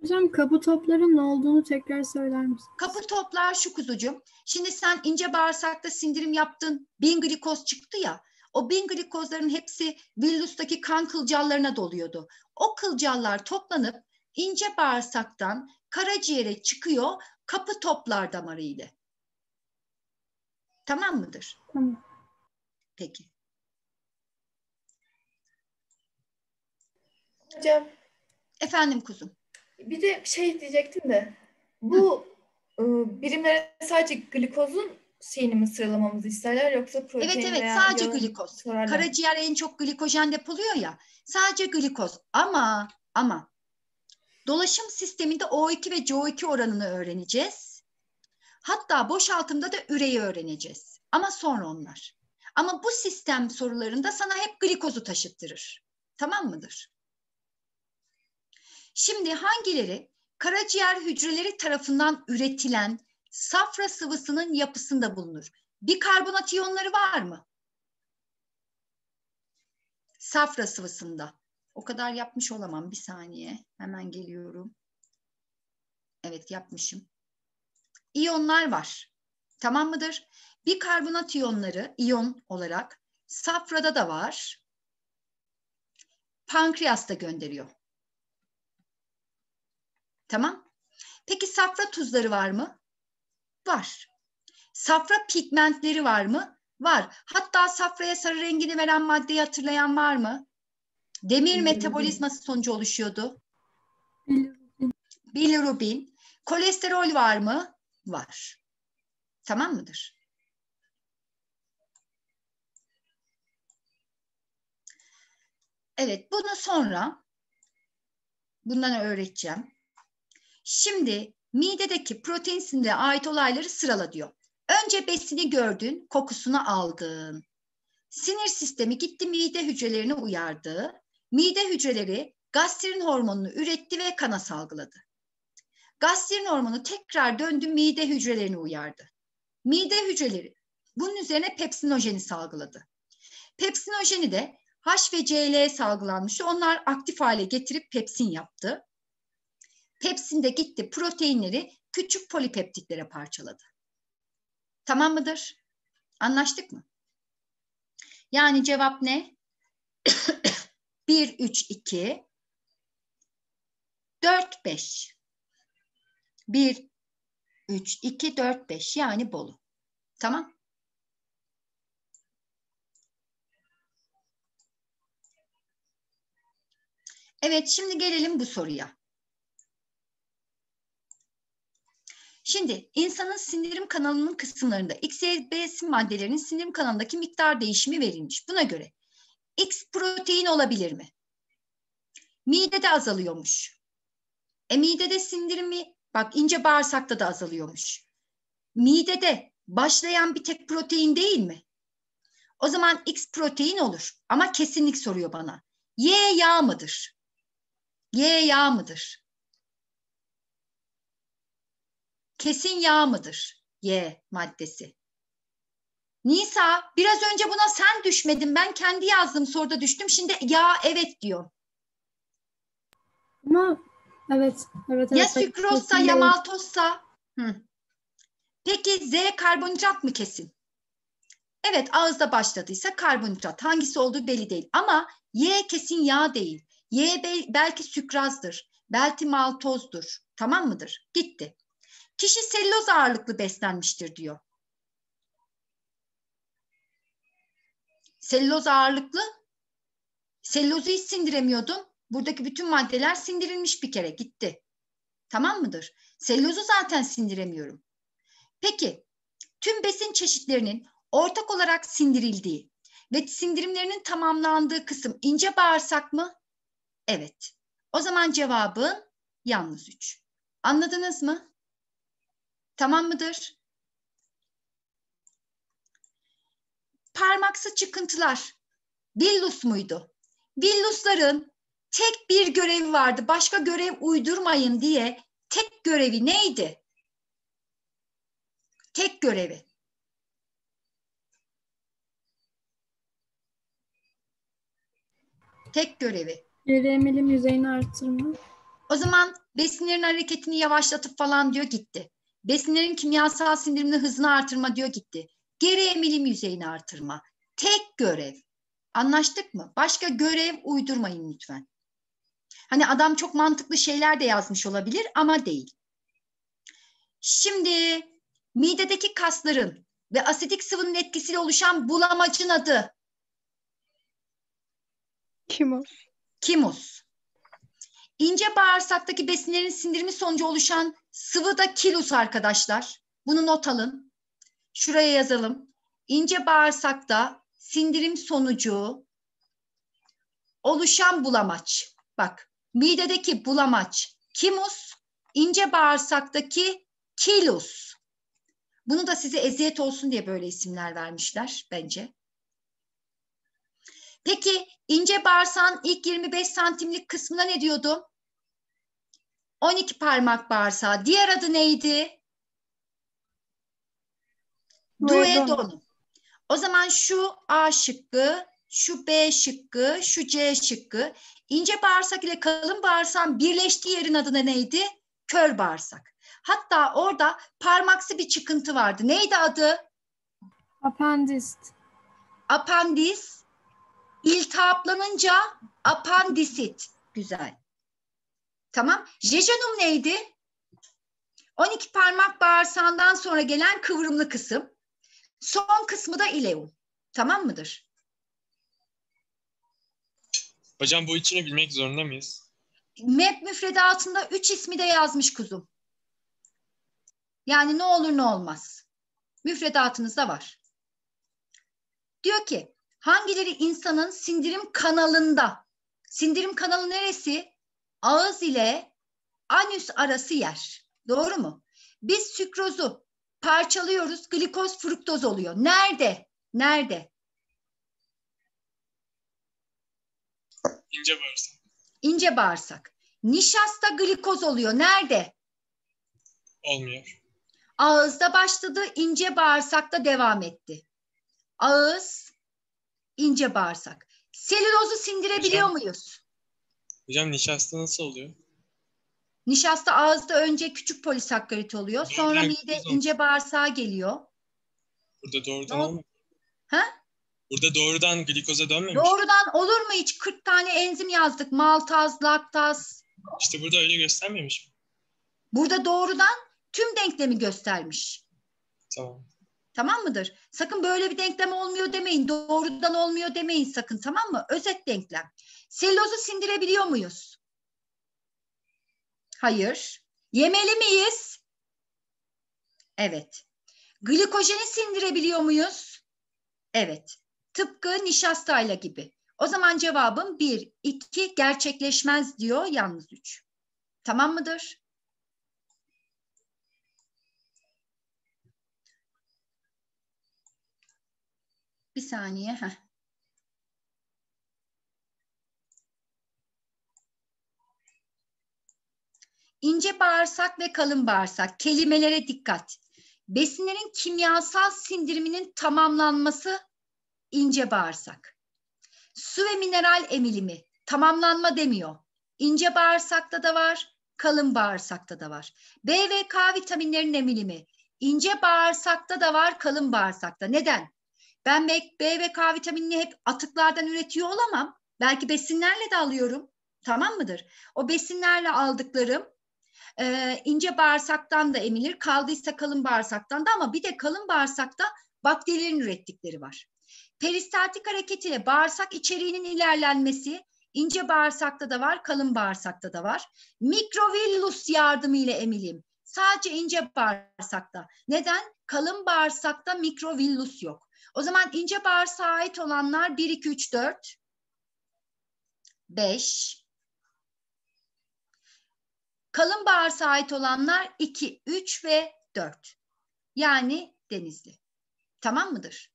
[SPEAKER 1] Hocam kapı topların ne olduğunu tekrar söyler misin? Kapı toplar şu kuzucuğum. Şimdi sen ince bağırsakta sindirim yaptın. Bin glikoz çıktı ya. O bin glikozların hepsi villus'taki kan kılcallarına doluyordu. O kılcallar toplanıp ince bağırsaktan karaciğere çıkıyor kapı toplar damarı ile. Tamam mıdır? Tamam. Peki. Hocam. Efendim kuzum. Bir de şey diyecektim de. Bu ıı, birimlere sadece glikozun şeyini mi sıralamamızı isterler yoksa protein Evet evet veya sadece glikoz. Sorarlar. Karaciğer en çok glikojen depoluyor ya. Sadece glikoz ama ama dolaşım sisteminde O2 ve CO2 oranını öğreneceğiz. Hatta boşaltımda da üreyi öğreneceğiz. Ama sonra onlar. Ama bu sistem sorularında sana hep glikozu taşıttırır. Tamam mıdır? Şimdi hangileri karaciğer hücreleri tarafından üretilen safra sıvısının yapısında bulunur. Bikarbonat iyonları var mı? Safra sıvısında. O kadar yapmış olamam. Bir saniye. Hemen geliyorum. Evet yapmışım. İyonlar var. Tamam mıdır? Bikarbonat iyonları iyon olarak safrada da var. Pankreas da gönderiyor. Tamam. Peki safra tuzları var mı? Var. Safra pigmentleri var mı? Var. Hatta safraya sarı rengini veren maddeyi hatırlayan var mı? Demir metabolizması sonucu oluşuyordu. Bilirubin. Kolesterol var mı? Var. Tamam mıdır? Evet, bunu sonra bundan öğreteceğim. Şimdi Midedeki protein ait olayları sırala diyor. Önce besini gördün, kokusunu aldın. Sinir sistemi gitti mide hücrelerini uyardı. Mide hücreleri gastrin hormonunu üretti ve kana salgıladı. Gastrin hormonu tekrar döndü mide hücrelerini uyardı. Mide hücreleri bunun üzerine pepsinojeni salgıladı. Pepsinojeni de H ve CL salgılanmıştı. Onlar aktif hale getirip pepsin yaptı. Pepsin de gitti proteinleri küçük polipeptiklere parçaladı. Tamam mıdır? Anlaştık mı? Yani cevap ne? 1, 3, 2, 4, 5. 1, 3, 2, 4, 5 yani Bolu. Tamam. Evet şimdi gelelim bu soruya. Şimdi insanın sindirim kanalının kısımlarında X, Y, B'sin maddelerinin sindirim kanalındaki miktar değişimi verilmiş. Buna göre X protein olabilir mi? Midede azalıyormuş. E midede sindirimi bak ince bağırsakta da azalıyormuş. Midede başlayan bir tek protein değil mi? O zaman X protein olur ama kesinlik soruyor bana. Y yağ mıdır? Y yağ mıdır? kesin yağ mıdır? Y maddesi. Nisa biraz önce buna sen düşmedin. Ben kendi yazdım soruda düştüm. Şimdi ya evet diyor. Ama evet. evet, evet ya sükrozsa ya maltozsa. Hı. Peki Z karbonhidrat mı kesin? Evet ağızda başladıysa karbonhidrat. Hangisi olduğu belli değil. Ama Y kesin yağ değil. Y belki sükrazdır. Belki maltozdur. Tamam mıdır? Gitti. Kişi selüloz ağırlıklı beslenmiştir diyor. Selüloz ağırlıklı. Selülozu hiç sindiremiyordum. Buradaki bütün maddeler sindirilmiş bir kere gitti. Tamam mıdır? Selülozu zaten sindiremiyorum. Peki tüm besin çeşitlerinin ortak olarak sindirildiği ve sindirimlerinin tamamlandığı kısım ince bağırsak mı? Evet. O zaman cevabın yalnız 3. Anladınız mı? Tamam mıdır? Parmaksı çıkıntılar. villus muydu? Villusların tek bir görevi vardı. Başka görev uydurmayın diye tek görevi neydi? Tek görevi. Tek görevi. Geriye yüzeyini artırma. O zaman besinlerin hareketini yavaşlatıp falan diyor gitti. Besinlerin kimyasal sindirimini hızını artırma diyor gitti. Geri emilim yüzeyini artırma. Tek görev. Anlaştık mı? Başka görev uydurmayın lütfen. Hani adam çok mantıklı şeyler de yazmış olabilir ama değil. Şimdi midedeki kasların ve asidik sıvının etkisiyle oluşan bulamacın adı. Kimus. Kimus. İnce bağırsaktaki besinlerin sindirimi sonucu oluşan Sıvıda kilus arkadaşlar. Bunu not alın. Şuraya yazalım. İnce bağırsakta sindirim sonucu oluşan bulamaç. Bak midedeki bulamaç kimus, ince bağırsaktaki kilus. Bunu da size eziyet olsun diye böyle isimler vermişler bence. Peki ince bağırsağın ilk 25 santimlik kısmına ne diyordum? 12 parmak bağırsağı. Diğer adı neydi? Duodonum. O zaman şu A şıkkı, şu B şıkkı, şu C şıkkı. ince bağırsak ile kalın bağırsağın birleştiği yerin adı neydi? Kör bağırsak. Hatta orada parmaksı bir çıkıntı vardı. Neydi adı? Apandist. Apandis. İltihaplanınca apandisit. Güzel. Tamam. Jejunum neydi? 12 parmak bağırsağından sonra gelen kıvrımlı kısım. Son kısmı da ileum. Tamam mıdır? Hocam bu içini bilmek zorunda mıyız? Map müfredatında üç ismi de yazmış kuzum. Yani ne olur ne olmaz. Müfredatınızda var. Diyor ki hangileri insanın sindirim kanalında, sindirim kanalı neresi? ağız ile anüs arası yer. Doğru mu? Biz sükrozu parçalıyoruz. Glikoz fruktoz oluyor. Nerede? Nerede? İnce bağırsak. İnce bağırsak. Nişasta glikoz oluyor. Nerede? Olmuyor. Ağızda başladı, ince bağırsakta devam etti. Ağız, ince bağırsak. Selülozu sindirebiliyor Hocam. muyuz? Hocam nişasta nasıl oluyor? Nişasta ağızda önce küçük polisakkarit oluyor. Sonra yani, mide ince bağırsağa geliyor. Burada doğrudan olmuyor. Ha? Burada doğrudan glikoza dönmemiş. Doğrudan olur mu hiç? 40 tane enzim yazdık. Maltaz, laktaz. İşte burada öyle göstermemiş mi? Burada doğrudan tüm denklemi göstermiş. Tamam. Tamam mıdır? Sakın böyle bir denklem olmuyor demeyin. Doğrudan olmuyor demeyin sakın tamam mı? Özet denklem. Selülozu sindirebiliyor muyuz? Hayır. Yemeli miyiz? Evet. Glikojeni sindirebiliyor muyuz? Evet. Tıpkı nişastayla gibi. O zaman cevabım 1, 2 gerçekleşmez diyor yalnız 3. Tamam mıdır? Bir saniye. Heh. İnce bağırsak ve kalın bağırsak. Kelimelere dikkat. Besinlerin kimyasal sindiriminin tamamlanması ince bağırsak. Su ve mineral emilimi tamamlanma demiyor. İnce bağırsakta da var, kalın bağırsakta da var. B ve K vitaminlerinin emilimi ince bağırsakta da var, kalın bağırsakta. Neden? Ben B ve K vitaminini hep atıklardan üretiyor olamam. Belki besinlerle de alıyorum. Tamam mıdır? O besinlerle aldıklarım e, ince bağırsaktan da emilir. Kaldıysa kalın bağırsaktan da ama bir de kalın bağırsakta bakterilerin ürettikleri var. Peristaltik hareket ile bağırsak içeriğinin ilerlenmesi ince bağırsakta da var, kalın bağırsakta da var. Mikrovillus yardımı ile emilim. Sadece ince bağırsakta. Neden? Kalın bağırsakta mikrovillus yok. O zaman ince bağırsağa ait olanlar 1, 2, 3, 4, 5, Kalın bağırsağa ait olanlar 2, 3 ve 4. Yani denizli. Tamam mıdır?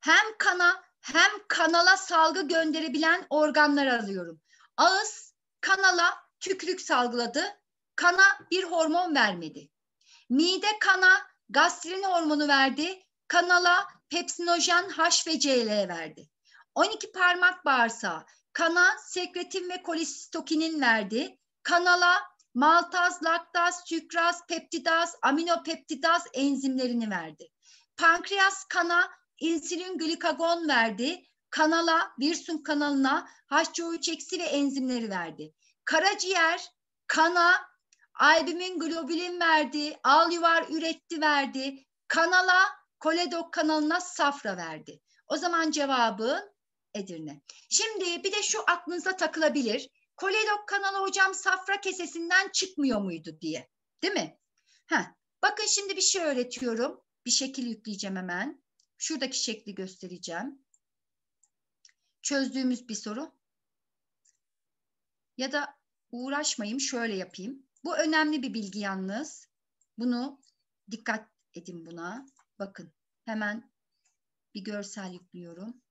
[SPEAKER 1] Hem kana hem kanala salgı gönderebilen organlar alıyorum. Ağız kanala tükürük salgıladı. Kana bir hormon vermedi. Mide kana gastrin hormonu verdi. Kanala pepsinojen H ve CL verdi. 12 parmak bağırsağı kana sekretin ve kolistokinin verdi. kanala maltaz, laktaz, sükraz, peptidaz, aminopeptidaz enzimlerini verdi. Pankreas kana insülin glikagon verdi. Kanala, virsum kanalına HCO3 eksi ve enzimleri verdi. Karaciğer kana albümin globulin verdi, al yuvar üretti verdi. Kanala, koledok kanalına safra verdi. O zaman cevabın Edirne. Şimdi bir de şu aklınıza takılabilir. Koledok kanalı hocam safra kesesinden çıkmıyor muydu diye. Değil mi? Heh. Bakın şimdi bir şey öğretiyorum. Bir şekil yükleyeceğim hemen. Şuradaki şekli göstereceğim. Çözdüğümüz bir soru. Ya da uğraşmayayım şöyle yapayım. Bu önemli bir bilgi yalnız. Bunu dikkat edin buna. Bakın hemen bir görsel yüklüyorum.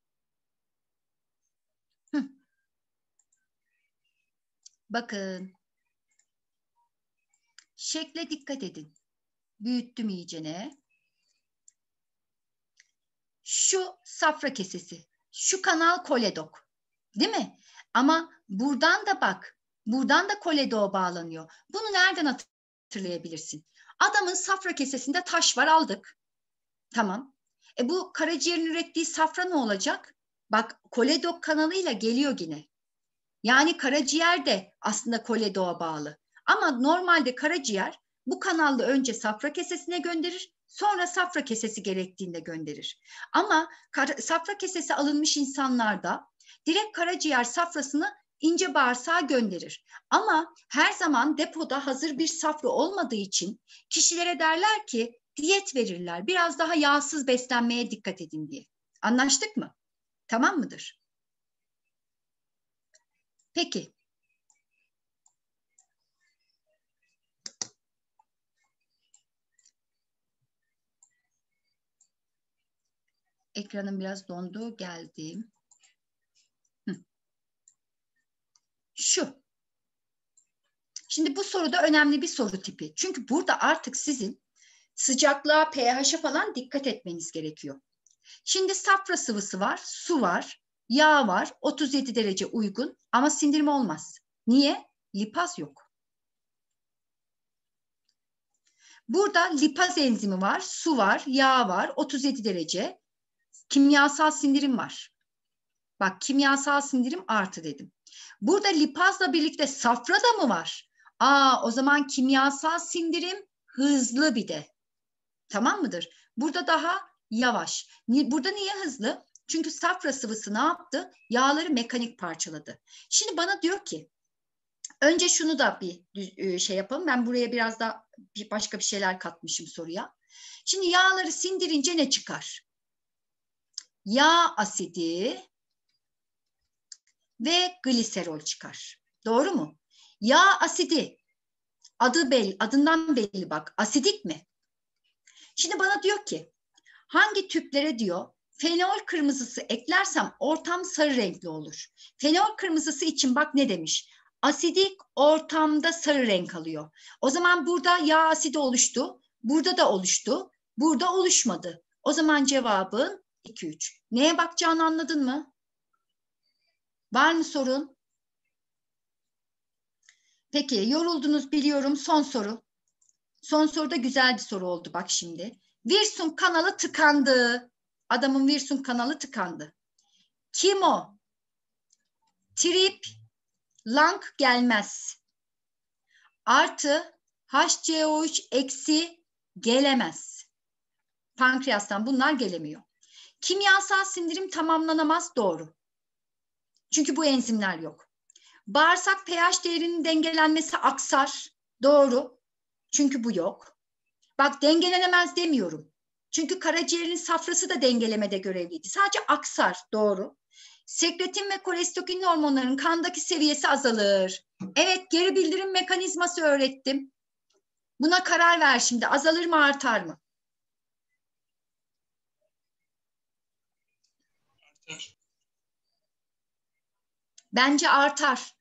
[SPEAKER 1] Bakın. Şekle dikkat edin. Büyüttüm iyicene. Şu safra kesesi. Şu kanal koledok. Değil mi? Ama buradan da bak. Buradan da koledoğa bağlanıyor. Bunu nereden hatırlayabilirsin? Adamın safra kesesinde taş var aldık. Tamam. E bu karaciğerin ürettiği safra ne olacak? Bak koledok kanalıyla geliyor yine. Yani karaciğer de aslında koledoğa bağlı. Ama normalde karaciğer bu kanallı önce safra kesesine gönderir, sonra safra kesesi gerektiğinde gönderir. Ama safra kesesi alınmış insanlarda direkt karaciğer safrasını ince bağırsağa gönderir. Ama her zaman depoda hazır bir safra olmadığı için kişilere derler ki diyet verirler. Biraz daha yağsız beslenmeye dikkat edin diye. Anlaştık mı? Tamam mıdır? Peki. Ekranım biraz dondu. Geldim. Şu. Şimdi bu soruda önemli bir soru tipi. Çünkü burada artık sizin sıcaklığa, pH'e falan dikkat etmeniz gerekiyor. Şimdi safra sıvısı var, su var. Yağ var 37 derece uygun ama sindirme olmaz. Niye? Lipaz yok. Burada lipaz enzimi var, su var, yağ var, 37 derece. Kimyasal sindirim var. Bak kimyasal sindirim artı dedim. Burada lipazla birlikte safra da mı var? Aa o zaman kimyasal sindirim hızlı bir de. Tamam mıdır? Burada daha yavaş. Burada niye hızlı? Çünkü safra sıvısı ne yaptı? Yağları mekanik parçaladı. Şimdi bana diyor ki önce şunu da bir e, şey yapalım. Ben buraya biraz da bir başka bir şeyler katmışım soruya. Şimdi yağları sindirince ne çıkar? Yağ asidi ve gliserol çıkar. Doğru mu? Yağ asidi adı belli, adından belli bak. Asidik mi? Şimdi bana diyor ki hangi tüplere diyor fenol kırmızısı eklersem ortam sarı renkli olur. Fenol kırmızısı için bak ne demiş? Asidik ortamda sarı renk alıyor. O zaman burada yağ asidi oluştu. Burada da oluştu. Burada oluşmadı. O zaman cevabın 2-3. Neye bakacağını anladın mı? Var mı sorun? Peki yoruldunuz biliyorum. Son soru. Son soruda güzel bir soru oldu bak şimdi. Virsun kanalı tıkandı. Adamın virüsün kanalı tıkandı. Kimo, trip, lang gelmez. Artı HCO3 eksi gelemez. Pankreastan bunlar gelemiyor. Kimyasal sindirim tamamlanamaz doğru. Çünkü bu enzimler yok. Bağırsak pH değerinin dengelenmesi aksar. Doğru. Çünkü bu yok. Bak dengelenemez demiyorum. Çünkü karaciğerin safrası da dengelemede görevliydi. Sadece aksar doğru. Sekretin ve kolestokin hormonlarının kandaki seviyesi azalır. Evet geri bildirim mekanizması öğrettim. Buna karar ver şimdi. Azalır mı artar mı? Bence artar.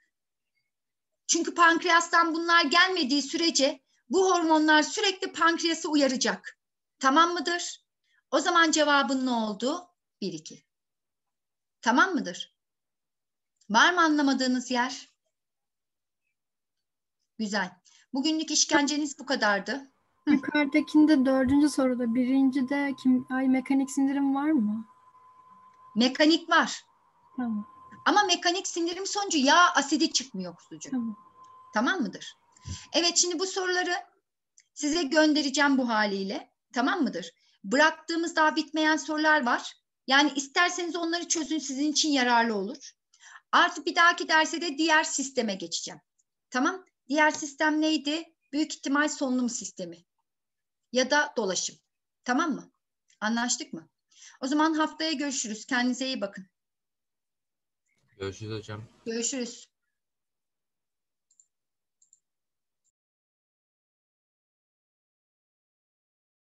[SPEAKER 1] Çünkü pankreastan bunlar gelmediği sürece bu hormonlar sürekli pankreası uyaracak. Tamam mıdır? O zaman cevabın ne oldu? 1 2. Tamam mıdır? Var mı anlamadığınız yer? Güzel. Bugünlük işkenceniz bu kadardı. Yukarıdakinde dördüncü soruda birinci de kim, ay mekanik sindirim var mı? Mekanik var. Tamam. Ama mekanik sindirim sonucu yağ asidi çıkmıyor kuzucu. Tamam. tamam mıdır? Evet şimdi bu soruları size göndereceğim bu haliyle. Tamam mıdır? Bıraktığımız daha bitmeyen sorular var. Yani isterseniz onları çözün sizin için yararlı olur. Artık bir dahaki derse de diğer sisteme geçeceğim. Tamam? Diğer sistem neydi? Büyük ihtimal solunum sistemi ya da dolaşım. Tamam mı? Anlaştık mı? O zaman haftaya görüşürüz. Kendinize iyi bakın. Görüşürüz hocam. Görüşürüz.